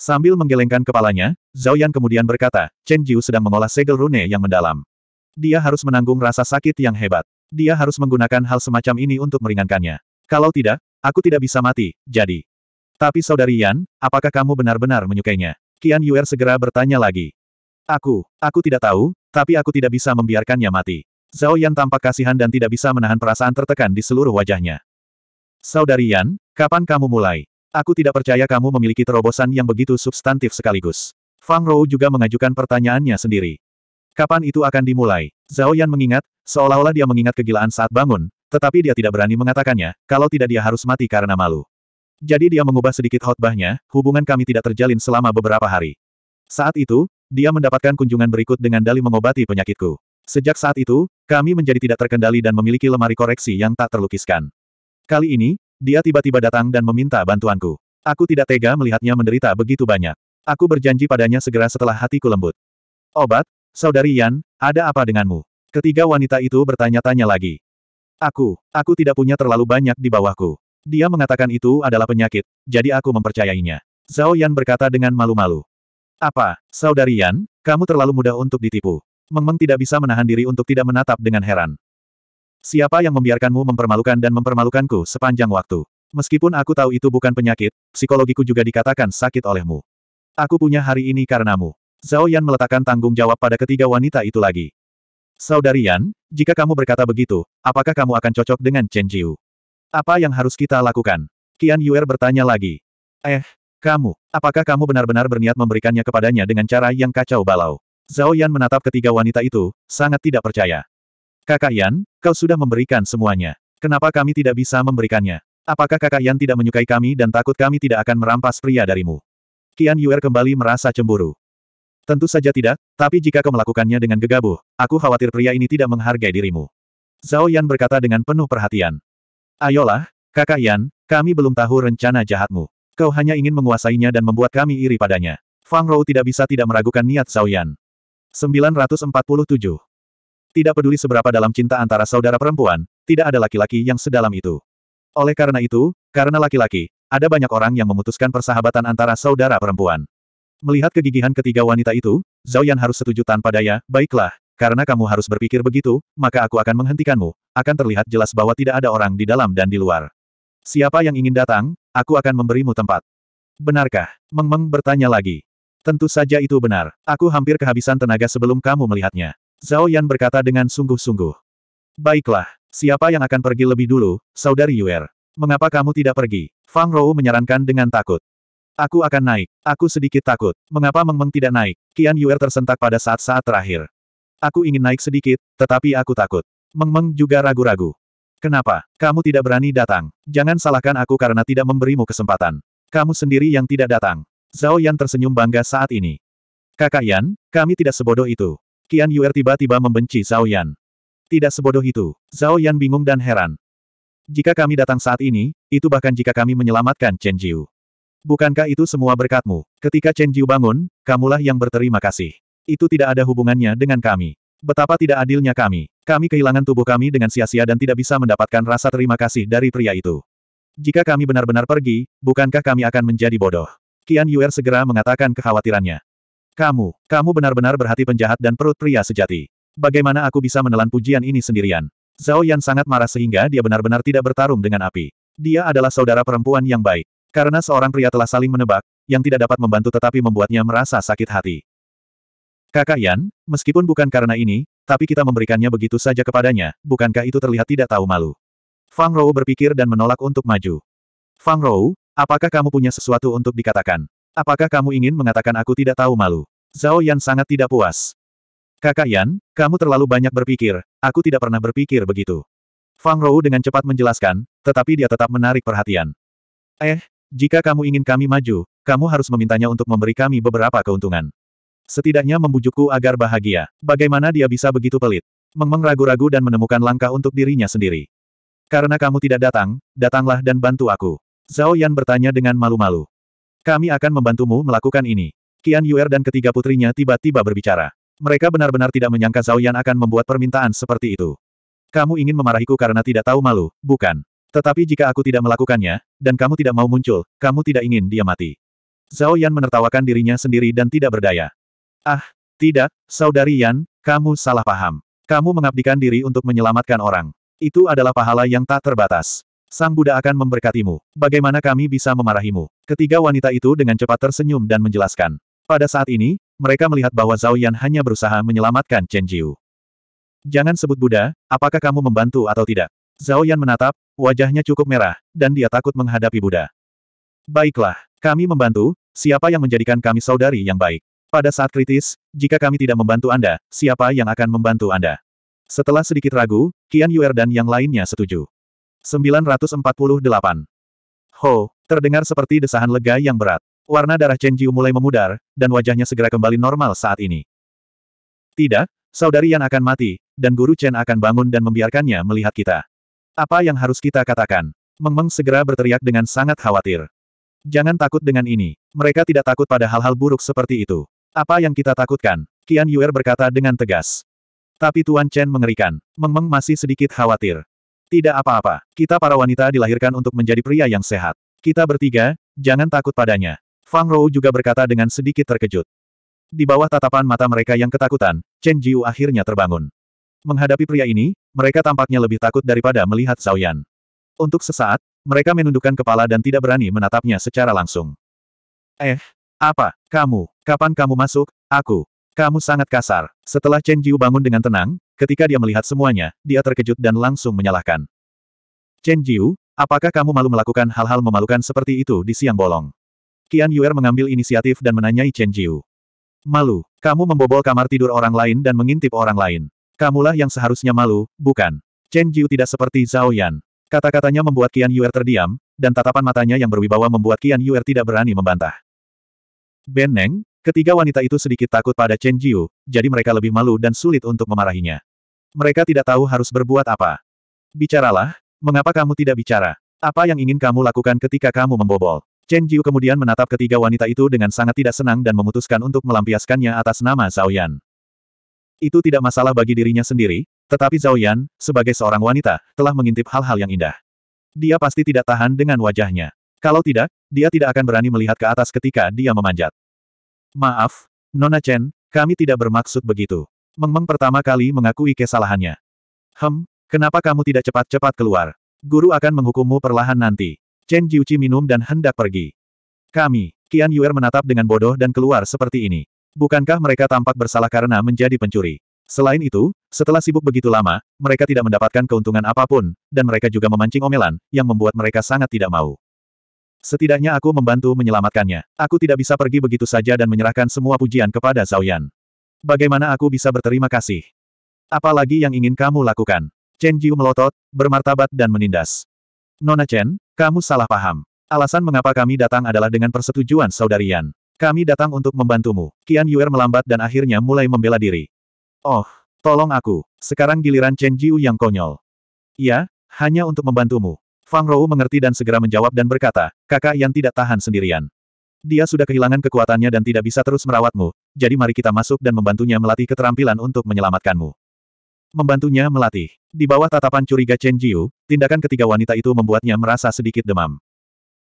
Sambil menggelengkan kepalanya, Zhao Yan kemudian berkata, Chen Jiu sedang mengolah segel rune yang mendalam. Dia harus menanggung rasa sakit yang hebat. Dia harus menggunakan hal semacam ini untuk meringankannya. Kalau tidak, aku tidak bisa mati, jadi. Tapi saudari Yan, apakah kamu benar-benar menyukainya? Qian Yuer segera bertanya lagi. Aku, aku tidak tahu, tapi aku tidak bisa membiarkannya mati. Zhao Yan tampak kasihan dan tidak bisa menahan perasaan tertekan di seluruh wajahnya. Saudari Yan, kapan kamu mulai? Aku tidak percaya kamu memiliki terobosan yang begitu substantif sekaligus. Fang Rou juga mengajukan pertanyaannya sendiri. Kapan itu akan dimulai? Zhao Yan mengingat, seolah-olah dia mengingat kegilaan saat bangun, tetapi dia tidak berani mengatakannya, kalau tidak dia harus mati karena malu. Jadi dia mengubah sedikit khotbahnya, hubungan kami tidak terjalin selama beberapa hari. Saat itu, dia mendapatkan kunjungan berikut dengan Dali mengobati penyakitku. Sejak saat itu, kami menjadi tidak terkendali dan memiliki lemari koreksi yang tak terlukiskan. Kali ini, dia tiba-tiba datang dan meminta bantuanku. Aku tidak tega melihatnya menderita begitu banyak. Aku berjanji padanya segera setelah hatiku lembut. Obat, saudari Yan, ada apa denganmu? Ketiga wanita itu bertanya-tanya lagi. Aku, aku tidak punya terlalu banyak di bawahku. Dia mengatakan itu adalah penyakit, jadi aku mempercayainya. Zhao Yan berkata dengan malu-malu. Apa, saudari Yan, kamu terlalu mudah untuk ditipu. Mengmeng tidak bisa menahan diri untuk tidak menatap dengan heran. Siapa yang membiarkanmu mempermalukan dan mempermalukanku sepanjang waktu? Meskipun aku tahu itu bukan penyakit, psikologiku juga dikatakan sakit olehmu. Aku punya hari ini karenamu. Zhao Yan meletakkan tanggung jawab pada ketiga wanita itu lagi. Saudari Yan, jika kamu berkata begitu, apakah kamu akan cocok dengan Chen Jiu? Apa yang harus kita lakukan? Qian Yuer bertanya lagi. Eh, kamu, apakah kamu benar-benar berniat memberikannya kepadanya dengan cara yang kacau balau? Zhao Yan menatap ketiga wanita itu, sangat tidak percaya. Kakak Yan, kau sudah memberikan semuanya. Kenapa kami tidak bisa memberikannya? Apakah kakak Yan tidak menyukai kami dan takut kami tidak akan merampas pria darimu? Kian Yuer kembali merasa cemburu. Tentu saja tidak, tapi jika kau melakukannya dengan gegabah, aku khawatir pria ini tidak menghargai dirimu. Zhao Yan berkata dengan penuh perhatian. Ayolah, kakak Yan, kami belum tahu rencana jahatmu. Kau hanya ingin menguasainya dan membuat kami iri padanya. Fang Rou tidak bisa tidak meragukan niat Zhao Yan. 947 tidak peduli seberapa dalam cinta antara saudara perempuan, tidak ada laki-laki yang sedalam itu. Oleh karena itu, karena laki-laki, ada banyak orang yang memutuskan persahabatan antara saudara perempuan. Melihat kegigihan ketiga wanita itu, Zhao Yan harus setuju tanpa daya, baiklah, karena kamu harus berpikir begitu, maka aku akan menghentikanmu, akan terlihat jelas bahwa tidak ada orang di dalam dan di luar. Siapa yang ingin datang, aku akan memberimu tempat. Benarkah? Meng Meng bertanya lagi. Tentu saja itu benar, aku hampir kehabisan tenaga sebelum kamu melihatnya. Zhao Yan berkata dengan sungguh-sungguh. Baiklah, siapa yang akan pergi lebih dulu, Saudari Yuer? Mengapa kamu tidak pergi? Fang Rou menyarankan dengan takut. Aku akan naik. Aku sedikit takut. Mengapa Meng Meng tidak naik? Kian Yuer tersentak pada saat-saat terakhir. Aku ingin naik sedikit, tetapi aku takut. Meng Meng juga ragu-ragu. Kenapa? Kamu tidak berani datang. Jangan salahkan aku karena tidak memberimu kesempatan. Kamu sendiri yang tidak datang. Zhao Yan tersenyum bangga saat ini. Kakak Yan, kami tidak sebodoh itu. Qian Yuer tiba-tiba membenci Zhao Yan. Tidak sebodoh itu. Zhao Yan bingung dan heran. Jika kami datang saat ini, itu bahkan jika kami menyelamatkan Chen Jiu. Bukankah itu semua berkatmu? Ketika Chen Jiu bangun, kamulah yang berterima kasih. Itu tidak ada hubungannya dengan kami. Betapa tidak adilnya kami. Kami kehilangan tubuh kami dengan sia-sia dan tidak bisa mendapatkan rasa terima kasih dari pria itu. Jika kami benar-benar pergi, bukankah kami akan menjadi bodoh? Qian Yuer segera mengatakan kekhawatirannya. Kamu, kamu benar-benar berhati penjahat dan perut pria sejati. Bagaimana aku bisa menelan pujian ini sendirian? Zhao Yan sangat marah sehingga dia benar-benar tidak bertarung dengan api. Dia adalah saudara perempuan yang baik. Karena seorang pria telah saling menebak, yang tidak dapat membantu tetapi membuatnya merasa sakit hati. Kakak Yan, meskipun bukan karena ini, tapi kita memberikannya begitu saja kepadanya, bukankah itu terlihat tidak tahu malu? Fang Rou berpikir dan menolak untuk maju. Fang Rou, apakah kamu punya sesuatu untuk dikatakan? Apakah kamu ingin mengatakan aku tidak tahu malu? Zhao Yan sangat tidak puas. Kakak Yan, kamu terlalu banyak berpikir, aku tidak pernah berpikir begitu. Fang Rou dengan cepat menjelaskan, tetapi dia tetap menarik perhatian. Eh, jika kamu ingin kami maju, kamu harus memintanya untuk memberi kami beberapa keuntungan. Setidaknya membujukku agar bahagia. Bagaimana dia bisa begitu pelit? Mengmeng ragu-ragu dan menemukan langkah untuk dirinya sendiri. Karena kamu tidak datang, datanglah dan bantu aku. Zhao Yan bertanya dengan malu-malu. Kami akan membantumu melakukan ini. Qian Yuer dan ketiga putrinya tiba-tiba berbicara. Mereka benar-benar tidak menyangka Zhao Yan akan membuat permintaan seperti itu. Kamu ingin memarahiku karena tidak tahu malu, bukan? Tetapi jika aku tidak melakukannya, dan kamu tidak mau muncul, kamu tidak ingin dia mati. Zhao Yan menertawakan dirinya sendiri dan tidak berdaya. Ah, tidak, Saudari Yan, kamu salah paham. Kamu mengabdikan diri untuk menyelamatkan orang. Itu adalah pahala yang tak terbatas. Sang Buddha akan memberkatimu. Bagaimana kami bisa memarahimu? Ketiga wanita itu dengan cepat tersenyum dan menjelaskan. Pada saat ini, mereka melihat bahwa Zhao Yan hanya berusaha menyelamatkan Chen Jiu. Jangan sebut Buddha, apakah kamu membantu atau tidak? Zhao Yan menatap, wajahnya cukup merah, dan dia takut menghadapi Buddha. Baiklah, kami membantu, siapa yang menjadikan kami saudari yang baik? Pada saat kritis, jika kami tidak membantu Anda, siapa yang akan membantu Anda? Setelah sedikit ragu, Qian Yuer dan yang lainnya setuju. 948. Ho, terdengar seperti desahan lega yang berat. Warna darah Chen Jiu mulai memudar, dan wajahnya segera kembali normal saat ini. Tidak, saudari yang akan mati, dan guru Chen akan bangun dan membiarkannya melihat kita. Apa yang harus kita katakan? Meng Meng segera berteriak dengan sangat khawatir. Jangan takut dengan ini. Mereka tidak takut pada hal-hal buruk seperti itu. Apa yang kita takutkan? Qian Yuer berkata dengan tegas. Tapi Tuan Chen mengerikan. Meng Meng masih sedikit khawatir. Tidak apa-apa, kita para wanita dilahirkan untuk menjadi pria yang sehat. Kita bertiga, jangan takut padanya. Fang Rou juga berkata dengan sedikit terkejut. Di bawah tatapan mata mereka yang ketakutan, Chen Jiu akhirnya terbangun. Menghadapi pria ini, mereka tampaknya lebih takut daripada melihat Zhao Yan. Untuk sesaat, mereka menundukkan kepala dan tidak berani menatapnya secara langsung. Eh, apa, kamu, kapan kamu masuk, aku, kamu sangat kasar. Setelah Chen Jiu bangun dengan tenang, Ketika dia melihat semuanya, dia terkejut dan langsung menyalahkan. Chen Jiu, apakah kamu malu melakukan hal-hal memalukan seperti itu di siang bolong? Qian Yuer mengambil inisiatif dan menanyai Chen Jiu. Malu, kamu membobol kamar tidur orang lain dan mengintip orang lain. Kamulah yang seharusnya malu, bukan? Chen Jiu tidak seperti Zhao Yan. Kata-katanya membuat Qian Yuer terdiam, dan tatapan matanya yang berwibawa membuat Qian Yuer tidak berani membantah. Ben Neng, Ketiga wanita itu sedikit takut pada Chen Jiu, jadi mereka lebih malu dan sulit untuk memarahinya. Mereka tidak tahu harus berbuat apa. Bicaralah, mengapa kamu tidak bicara? Apa yang ingin kamu lakukan ketika kamu membobol? Chen Jiu kemudian menatap ketiga wanita itu dengan sangat tidak senang dan memutuskan untuk melampiaskannya atas nama Zhao Yan. Itu tidak masalah bagi dirinya sendiri, tetapi Zhao Yan, sebagai seorang wanita, telah mengintip hal-hal yang indah. Dia pasti tidak tahan dengan wajahnya. Kalau tidak, dia tidak akan berani melihat ke atas ketika dia memanjat. Maaf, Nona Chen, kami tidak bermaksud begitu. Mengmeng pertama kali mengakui kesalahannya. Hem, kenapa kamu tidak cepat-cepat keluar? Guru akan menghukummu perlahan nanti. Chen Jiuqi minum dan hendak pergi. Kami, Qian Yuer menatap dengan bodoh dan keluar seperti ini. Bukankah mereka tampak bersalah karena menjadi pencuri? Selain itu, setelah sibuk begitu lama, mereka tidak mendapatkan keuntungan apapun, dan mereka juga memancing omelan, yang membuat mereka sangat tidak mau. Setidaknya aku membantu menyelamatkannya. Aku tidak bisa pergi begitu saja dan menyerahkan semua pujian kepada Zhao Yan. Bagaimana aku bisa berterima kasih? Apalagi yang ingin kamu lakukan? Chen Jiu melotot, bermartabat dan menindas. Nona Chen, kamu salah paham. Alasan mengapa kami datang adalah dengan persetujuan saudari Yan. Kami datang untuk membantumu. Qian Yuer melambat dan akhirnya mulai membela diri. Oh, tolong aku. Sekarang giliran Chen Jiu yang konyol. Ya, hanya untuk membantumu. Fang Rou mengerti dan segera menjawab dan berkata, kakak yang tidak tahan sendirian. Dia sudah kehilangan kekuatannya dan tidak bisa terus merawatmu, jadi mari kita masuk dan membantunya melatih keterampilan untuk menyelamatkanmu. Membantunya melatih. Di bawah tatapan curiga Chen Jiu, tindakan ketiga wanita itu membuatnya merasa sedikit demam.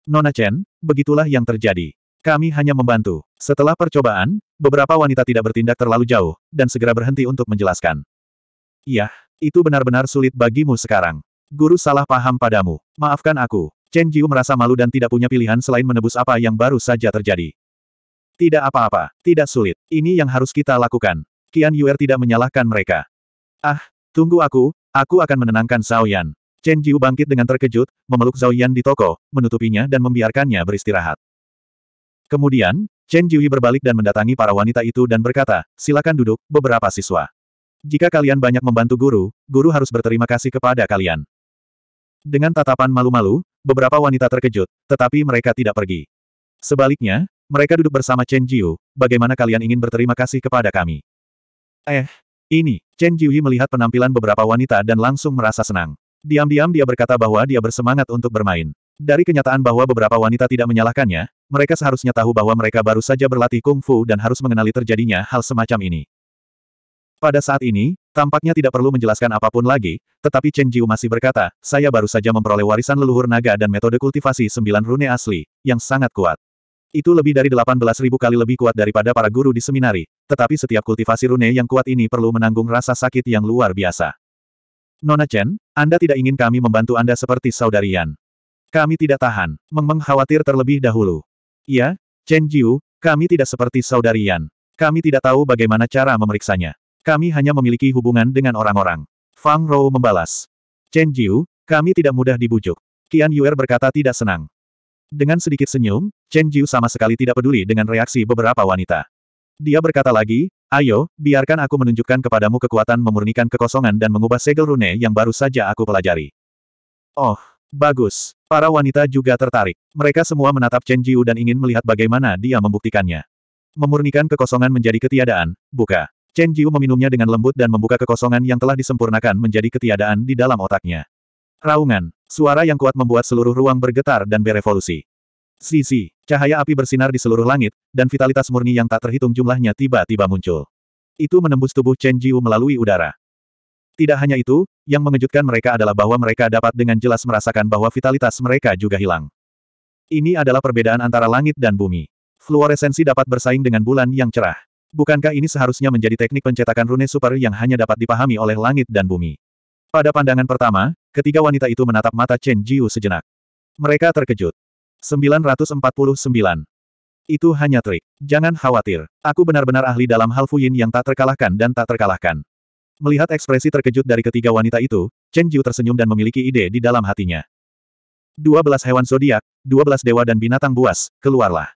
Nona Chen, begitulah yang terjadi. Kami hanya membantu. Setelah percobaan, beberapa wanita tidak bertindak terlalu jauh, dan segera berhenti untuk menjelaskan. Yah, itu benar-benar sulit bagimu sekarang. Guru salah paham padamu. Maafkan aku. Chen Jiu merasa malu dan tidak punya pilihan selain menebus apa yang baru saja terjadi. Tidak apa-apa, tidak sulit. Ini yang harus kita lakukan. Qian Yuer tidak menyalahkan mereka. Ah, tunggu aku, aku akan menenangkan Zhao Yan. Chen Jiu bangkit dengan terkejut, memeluk Zhao Yan di toko, menutupinya dan membiarkannya beristirahat. Kemudian, Chen Jiu berbalik dan mendatangi para wanita itu dan berkata, silakan duduk, beberapa siswa. Jika kalian banyak membantu guru, guru harus berterima kasih kepada kalian. Dengan tatapan malu-malu, Beberapa wanita terkejut, tetapi mereka tidak pergi. Sebaliknya, mereka duduk bersama Chen Jiu, bagaimana kalian ingin berterima kasih kepada kami? Eh, ini, Chen Jiu melihat penampilan beberapa wanita dan langsung merasa senang. Diam-diam dia berkata bahwa dia bersemangat untuk bermain. Dari kenyataan bahwa beberapa wanita tidak menyalahkannya, mereka seharusnya tahu bahwa mereka baru saja berlatih kungfu dan harus mengenali terjadinya hal semacam ini. Pada saat ini, Tampaknya tidak perlu menjelaskan apapun lagi, tetapi Chen Jiu masih berkata, saya baru saja memperoleh warisan leluhur naga dan metode kultivasi sembilan rune asli, yang sangat kuat. Itu lebih dari 18.000 kali lebih kuat daripada para guru di seminari, tetapi setiap kultivasi rune yang kuat ini perlu menanggung rasa sakit yang luar biasa. Nona Chen, Anda tidak ingin kami membantu Anda seperti saudari Yan. Kami tidak tahan, Meng Meng terlebih dahulu. Iya, Chen Jiu, kami tidak seperti saudari Yan. Kami tidak tahu bagaimana cara memeriksanya. Kami hanya memiliki hubungan dengan orang-orang. Fang Rou membalas. Chen Jiu, kami tidak mudah dibujuk. Qian Yuer berkata tidak senang. Dengan sedikit senyum, Chen Jiu sama sekali tidak peduli dengan reaksi beberapa wanita. Dia berkata lagi, ayo, biarkan aku menunjukkan kepadamu kekuatan memurnikan kekosongan dan mengubah segel rune yang baru saja aku pelajari. Oh, bagus. Para wanita juga tertarik. Mereka semua menatap Chen Jiu dan ingin melihat bagaimana dia membuktikannya. Memurnikan kekosongan menjadi ketiadaan, buka. Chen Jiu meminumnya dengan lembut dan membuka kekosongan yang telah disempurnakan menjadi ketiadaan di dalam otaknya. Raungan. Suara yang kuat membuat seluruh ruang bergetar dan berevolusi. Sisi, cahaya api bersinar di seluruh langit, dan vitalitas murni yang tak terhitung jumlahnya tiba-tiba muncul. Itu menembus tubuh Chen Jiu melalui udara. Tidak hanya itu, yang mengejutkan mereka adalah bahwa mereka dapat dengan jelas merasakan bahwa vitalitas mereka juga hilang. Ini adalah perbedaan antara langit dan bumi. Fluoresensi dapat bersaing dengan bulan yang cerah. Bukankah ini seharusnya menjadi teknik pencetakan rune super yang hanya dapat dipahami oleh langit dan bumi? Pada pandangan pertama, ketiga wanita itu menatap mata Chen Jiu sejenak. Mereka terkejut. 949. Itu hanya trik. Jangan khawatir. Aku benar-benar ahli dalam hal Fuyin yang tak terkalahkan dan tak terkalahkan. Melihat ekspresi terkejut dari ketiga wanita itu, Chen Jiu tersenyum dan memiliki ide di dalam hatinya. 12 hewan zodiak, 12 dewa dan binatang buas, keluarlah.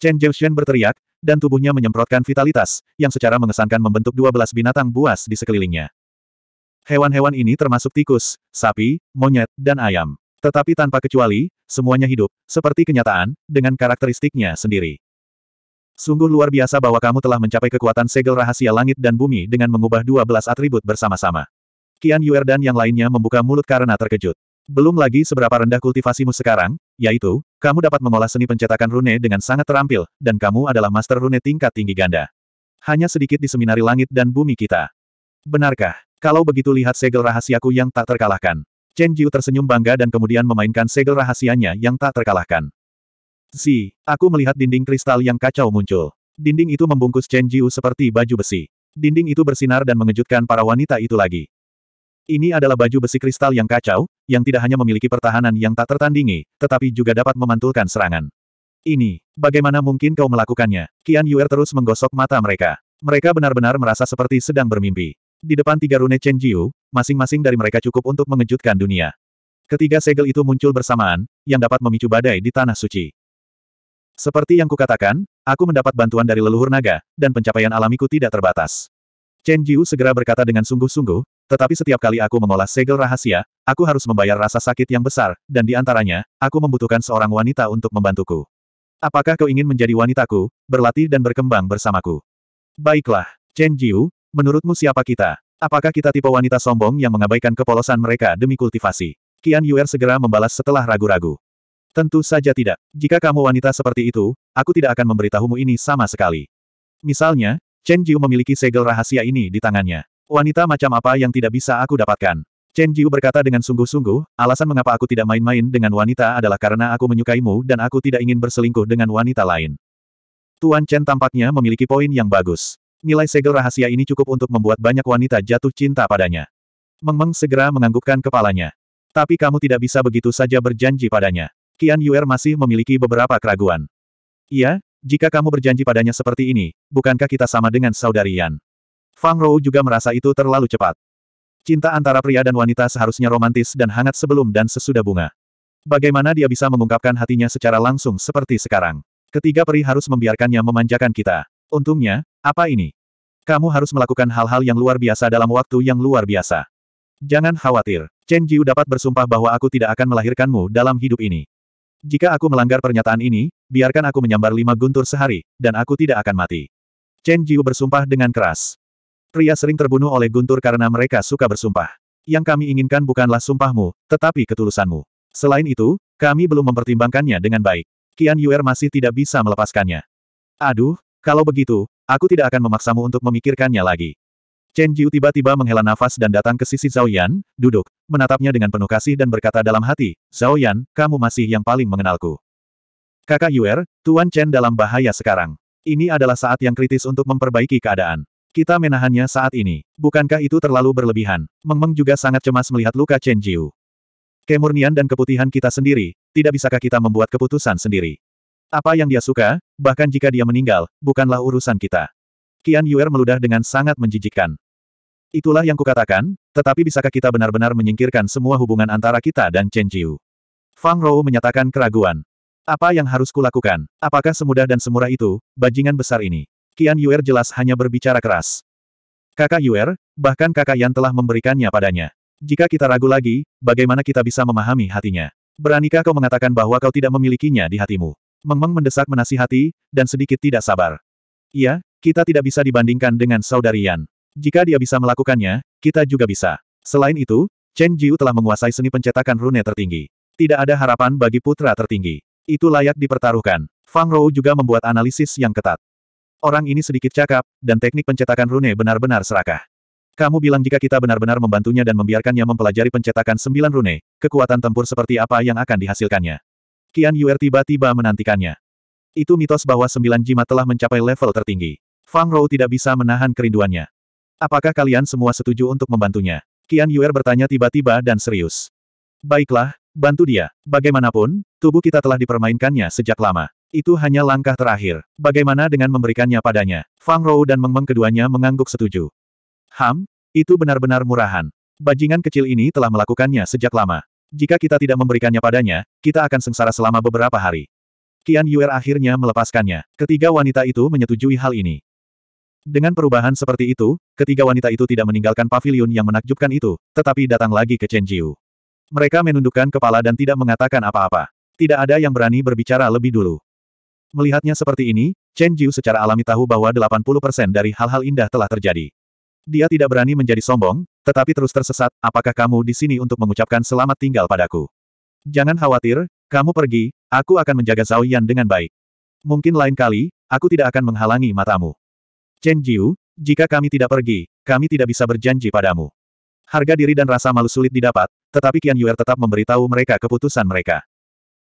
Chen Shen berteriak, dan tubuhnya menyemprotkan vitalitas, yang secara mengesankan membentuk 12 binatang buas di sekelilingnya. Hewan-hewan ini termasuk tikus, sapi, monyet, dan ayam. Tetapi tanpa kecuali, semuanya hidup, seperti kenyataan, dengan karakteristiknya sendiri. Sungguh luar biasa bahwa kamu telah mencapai kekuatan segel rahasia langit dan bumi dengan mengubah 12 atribut bersama-sama. Kian Yuer dan yang lainnya membuka mulut karena terkejut. Belum lagi seberapa rendah kultivasimu sekarang, yaitu, kamu dapat mengolah seni pencetakan rune dengan sangat terampil, dan kamu adalah master rune tingkat tinggi ganda. Hanya sedikit di seminari langit dan bumi kita. Benarkah? Kalau begitu lihat segel rahasiaku yang tak terkalahkan. Chen Jiu tersenyum bangga dan kemudian memainkan segel rahasianya yang tak terkalahkan. Si, aku melihat dinding kristal yang kacau muncul. Dinding itu membungkus Chen Jiu seperti baju besi. Dinding itu bersinar dan mengejutkan para wanita itu lagi. Ini adalah baju besi kristal yang kacau, yang tidak hanya memiliki pertahanan yang tak tertandingi, tetapi juga dapat memantulkan serangan. Ini, bagaimana mungkin kau melakukannya? Qian Yuer terus menggosok mata mereka. Mereka benar-benar merasa seperti sedang bermimpi. Di depan tiga rune Chen Jiu, masing-masing dari mereka cukup untuk mengejutkan dunia. Ketiga segel itu muncul bersamaan, yang dapat memicu badai di Tanah Suci. Seperti yang kukatakan, aku mendapat bantuan dari leluhur naga, dan pencapaian alamiku tidak terbatas. Chen Jiu segera berkata dengan sungguh-sungguh, tetapi setiap kali aku mengolah segel rahasia, aku harus membayar rasa sakit yang besar, dan di antaranya, aku membutuhkan seorang wanita untuk membantuku. Apakah kau ingin menjadi wanitaku, berlatih dan berkembang bersamaku? Baiklah, Chen Jiu, menurutmu siapa kita? Apakah kita tipe wanita sombong yang mengabaikan kepolosan mereka demi kultivasi? Qian Yuer segera membalas setelah ragu-ragu. Tentu saja tidak. Jika kamu wanita seperti itu, aku tidak akan memberitahumu ini sama sekali. Misalnya, Chen Jiu memiliki segel rahasia ini di tangannya. Wanita macam apa yang tidak bisa aku dapatkan? Chen Jiu berkata dengan sungguh-sungguh, alasan mengapa aku tidak main-main dengan wanita adalah karena aku menyukaimu dan aku tidak ingin berselingkuh dengan wanita lain. Tuan Chen tampaknya memiliki poin yang bagus. Nilai segel rahasia ini cukup untuk membuat banyak wanita jatuh cinta padanya. Meng Meng segera menganggukkan kepalanya. Tapi kamu tidak bisa begitu saja berjanji padanya. Qian Yuer masih memiliki beberapa keraguan. Iya, jika kamu berjanji padanya seperti ini, bukankah kita sama dengan saudari Yan? Fang Rou juga merasa itu terlalu cepat. Cinta antara pria dan wanita seharusnya romantis dan hangat sebelum dan sesudah bunga. Bagaimana dia bisa mengungkapkan hatinya secara langsung seperti sekarang? Ketiga peri harus membiarkannya memanjakan kita. Untungnya, apa ini? Kamu harus melakukan hal-hal yang luar biasa dalam waktu yang luar biasa. Jangan khawatir, Chen Jiu dapat bersumpah bahwa aku tidak akan melahirkanmu dalam hidup ini. Jika aku melanggar pernyataan ini, biarkan aku menyambar lima guntur sehari, dan aku tidak akan mati. Chen Jiu bersumpah dengan keras. Pria sering terbunuh oleh guntur karena mereka suka bersumpah. Yang kami inginkan bukanlah sumpahmu, tetapi ketulusanmu. Selain itu, kami belum mempertimbangkannya dengan baik. Qian Yuer masih tidak bisa melepaskannya. Aduh, kalau begitu, aku tidak akan memaksamu untuk memikirkannya lagi. Chen Jiu tiba-tiba menghela nafas dan datang ke sisi Zhao Yan, duduk, menatapnya dengan penuh kasih dan berkata dalam hati, Zhao Yan, kamu masih yang paling mengenalku. Kakak Yuer, Tuan Chen dalam bahaya sekarang. Ini adalah saat yang kritis untuk memperbaiki keadaan. Kita menahannya saat ini. Bukankah itu terlalu berlebihan? Mengmeng -meng juga sangat cemas melihat luka Chen Jiu. Kemurnian dan keputihan kita sendiri, tidak bisakah kita membuat keputusan sendiri? Apa yang dia suka, bahkan jika dia meninggal, bukanlah urusan kita. Qian Yuer meludah dengan sangat menjijikkan. Itulah yang kukatakan, tetapi bisakah kita benar-benar menyingkirkan semua hubungan antara kita dan Chen Jiu? Fang Rou menyatakan keraguan. Apa yang harus kulakukan? Apakah semudah dan semurah itu, bajingan besar ini? Kian Yuer jelas hanya berbicara keras. Kakak Yuer, bahkan kakak Yan telah memberikannya padanya. Jika kita ragu lagi, bagaimana kita bisa memahami hatinya? Beranikah kau mengatakan bahwa kau tidak memilikinya di hatimu? Meng meng mendesak menasihati, dan sedikit tidak sabar. Iya, kita tidak bisa dibandingkan dengan saudari Yan. Jika dia bisa melakukannya, kita juga bisa. Selain itu, Chen Jiu telah menguasai seni pencetakan rune tertinggi. Tidak ada harapan bagi putra tertinggi. Itu layak dipertaruhkan. Fang Rou juga membuat analisis yang ketat. Orang ini sedikit cakap, dan teknik pencetakan rune benar-benar serakah. Kamu bilang jika kita benar-benar membantunya dan membiarkannya mempelajari pencetakan sembilan rune, kekuatan tempur seperti apa yang akan dihasilkannya. Kian Yuer tiba-tiba menantikannya. Itu mitos bahwa sembilan jimat telah mencapai level tertinggi. Fang Rou tidak bisa menahan kerinduannya. Apakah kalian semua setuju untuk membantunya? Kian Yuer bertanya tiba-tiba dan serius. Baiklah, bantu dia. Bagaimanapun, tubuh kita telah dipermainkannya sejak lama. Itu hanya langkah terakhir. Bagaimana dengan memberikannya padanya? Fang Rou dan Meng Meng keduanya mengangguk setuju. Ham, itu benar-benar murahan. Bajingan kecil ini telah melakukannya sejak lama. Jika kita tidak memberikannya padanya, kita akan sengsara selama beberapa hari. Qian Yuer akhirnya melepaskannya. Ketiga wanita itu menyetujui hal ini. Dengan perubahan seperti itu, ketiga wanita itu tidak meninggalkan pavilion yang menakjubkan itu, tetapi datang lagi ke Chen Jiu. Mereka menundukkan kepala dan tidak mengatakan apa-apa. Tidak ada yang berani berbicara lebih dulu. Melihatnya seperti ini, Chen Jiu secara alami tahu bahwa 80% dari hal-hal indah telah terjadi. Dia tidak berani menjadi sombong, tetapi terus tersesat, apakah kamu di sini untuk mengucapkan selamat tinggal padaku? Jangan khawatir, kamu pergi, aku akan menjaga Zhao Yan dengan baik. Mungkin lain kali, aku tidak akan menghalangi matamu. Chen Jiu, jika kami tidak pergi, kami tidak bisa berjanji padamu. Harga diri dan rasa malu sulit didapat, tetapi Qian Yuer tetap memberitahu mereka keputusan mereka.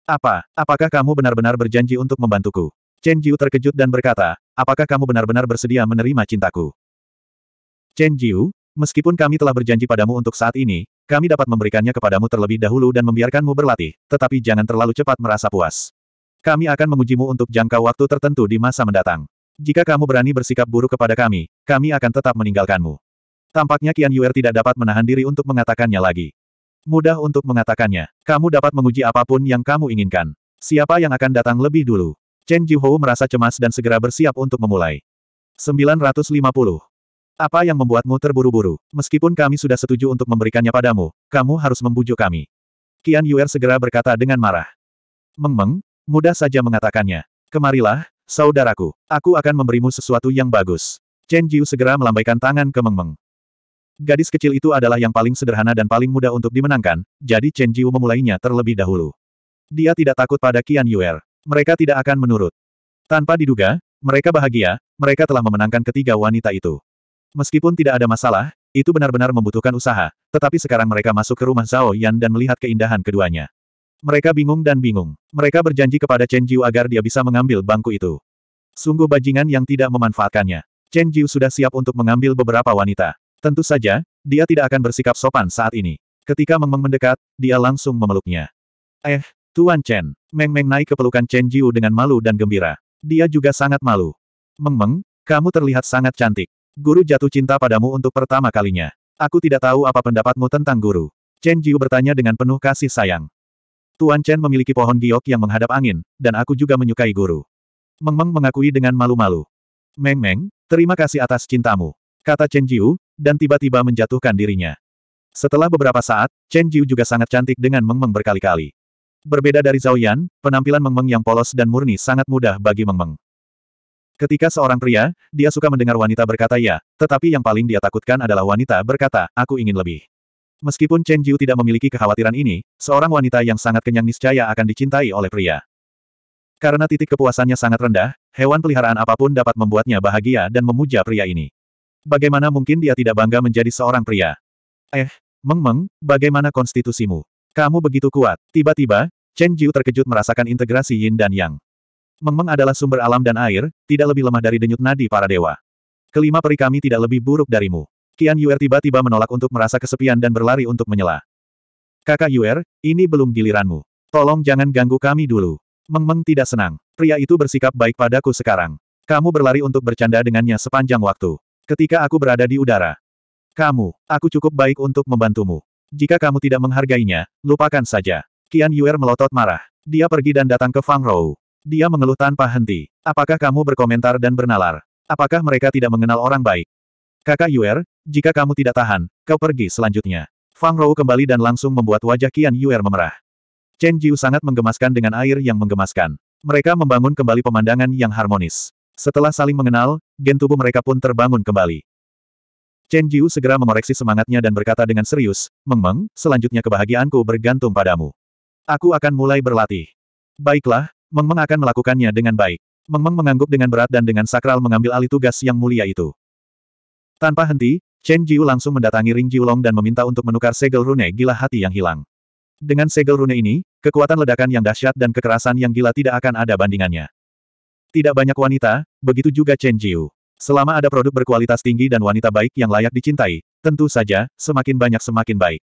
Apa, apakah kamu benar-benar berjanji untuk membantuku? Chen Jiu terkejut dan berkata, apakah kamu benar-benar bersedia menerima cintaku? Chen Jiu, meskipun kami telah berjanji padamu untuk saat ini, kami dapat memberikannya kepadamu terlebih dahulu dan membiarkanmu berlatih, tetapi jangan terlalu cepat merasa puas. Kami akan mengujimu untuk jangka waktu tertentu di masa mendatang. Jika kamu berani bersikap buruk kepada kami, kami akan tetap meninggalkanmu. Tampaknya Qian Yuer tidak dapat menahan diri untuk mengatakannya lagi. Mudah untuk mengatakannya. Kamu dapat menguji apapun yang kamu inginkan. Siapa yang akan datang lebih dulu? Chen Jihou merasa cemas dan segera bersiap untuk memulai. 950. Apa yang membuatmu terburu-buru? Meskipun kami sudah setuju untuk memberikannya padamu, kamu harus membujuk kami. Qian Yuer segera berkata dengan marah. Meng Meng, mudah saja mengatakannya. Kemarilah, saudaraku. Aku akan memberimu sesuatu yang bagus. Chen Jiu segera melambaikan tangan ke Meng Meng. Gadis kecil itu adalah yang paling sederhana dan paling mudah untuk dimenangkan, jadi Chen Jiu memulainya terlebih dahulu. Dia tidak takut pada Qian Yuer. Mereka tidak akan menurut. Tanpa diduga, mereka bahagia, mereka telah memenangkan ketiga wanita itu. Meskipun tidak ada masalah, itu benar-benar membutuhkan usaha, tetapi sekarang mereka masuk ke rumah Zhao Yan dan melihat keindahan keduanya. Mereka bingung dan bingung. Mereka berjanji kepada Chen Jiu agar dia bisa mengambil bangku itu. Sungguh bajingan yang tidak memanfaatkannya. Chen Jiu sudah siap untuk mengambil beberapa wanita. Tentu saja, dia tidak akan bersikap sopan saat ini. Ketika Meng Meng mendekat, dia langsung memeluknya. Eh, Tuan Chen. Meng Meng naik ke pelukan Chen Jiu dengan malu dan gembira. Dia juga sangat malu. Meng Meng, kamu terlihat sangat cantik. Guru jatuh cinta padamu untuk pertama kalinya. Aku tidak tahu apa pendapatmu tentang guru. Chen Jiu bertanya dengan penuh kasih sayang. Tuan Chen memiliki pohon giok yang menghadap angin, dan aku juga menyukai guru. Meng Meng mengakui dengan malu-malu. Meng Meng, terima kasih atas cintamu. Kata Chen Jiu, dan tiba-tiba menjatuhkan dirinya. Setelah beberapa saat, Chen Jiu juga sangat cantik dengan meng meng berkali-kali. Berbeda dari Zhao Yan, penampilan meng meng yang polos dan murni sangat mudah bagi meng meng. Ketika seorang pria, dia suka mendengar wanita berkata ya, tetapi yang paling dia takutkan adalah wanita berkata, aku ingin lebih. Meskipun Chen Jiu tidak memiliki kekhawatiran ini, seorang wanita yang sangat kenyang niscaya akan dicintai oleh pria. Karena titik kepuasannya sangat rendah, hewan peliharaan apapun dapat membuatnya bahagia dan memuja pria ini. Bagaimana mungkin dia tidak bangga menjadi seorang pria? Eh, Meng Meng, bagaimana konstitusimu? Kamu begitu kuat. Tiba-tiba, Chen Jiu terkejut merasakan integrasi yin dan yang. Meng Meng adalah sumber alam dan air, tidak lebih lemah dari denyut nadi para dewa. Kelima peri kami tidak lebih buruk darimu. Qian Yuer tiba-tiba menolak untuk merasa kesepian dan berlari untuk menyela. Kakak Yuer, ini belum giliranmu. Tolong jangan ganggu kami dulu. Meng Meng tidak senang. Pria itu bersikap baik padaku sekarang. Kamu berlari untuk bercanda dengannya sepanjang waktu. Ketika aku berada di udara. Kamu, aku cukup baik untuk membantumu. Jika kamu tidak menghargainya, lupakan saja. Qian Yuer melotot marah. Dia pergi dan datang ke Fang Rou. Dia mengeluh tanpa henti. Apakah kamu berkomentar dan bernalar? Apakah mereka tidak mengenal orang baik? Kakak Yuer, jika kamu tidak tahan, kau pergi selanjutnya. Fang Rou kembali dan langsung membuat wajah Qian Yuer memerah. Chen Jiu sangat menggemaskan dengan air yang menggemaskan. Mereka membangun kembali pemandangan yang harmonis. Setelah saling mengenal, gen tubuh mereka pun terbangun kembali. Chen Jiu segera mengoreksi semangatnya dan berkata dengan serius, Meng Meng, selanjutnya kebahagiaanku bergantung padamu. Aku akan mulai berlatih. Baiklah, Meng Meng akan melakukannya dengan baik. Meng Meng mengangguk dengan berat dan dengan sakral mengambil alih tugas yang mulia itu. Tanpa henti, Chen Jiu langsung mendatangi Ring Jiulong dan meminta untuk menukar segel rune gila hati yang hilang. Dengan segel rune ini, kekuatan ledakan yang dahsyat dan kekerasan yang gila tidak akan ada bandingannya. Tidak banyak wanita, begitu juga Chen Jiu. Selama ada produk berkualitas tinggi dan wanita baik yang layak dicintai, tentu saja, semakin banyak semakin baik.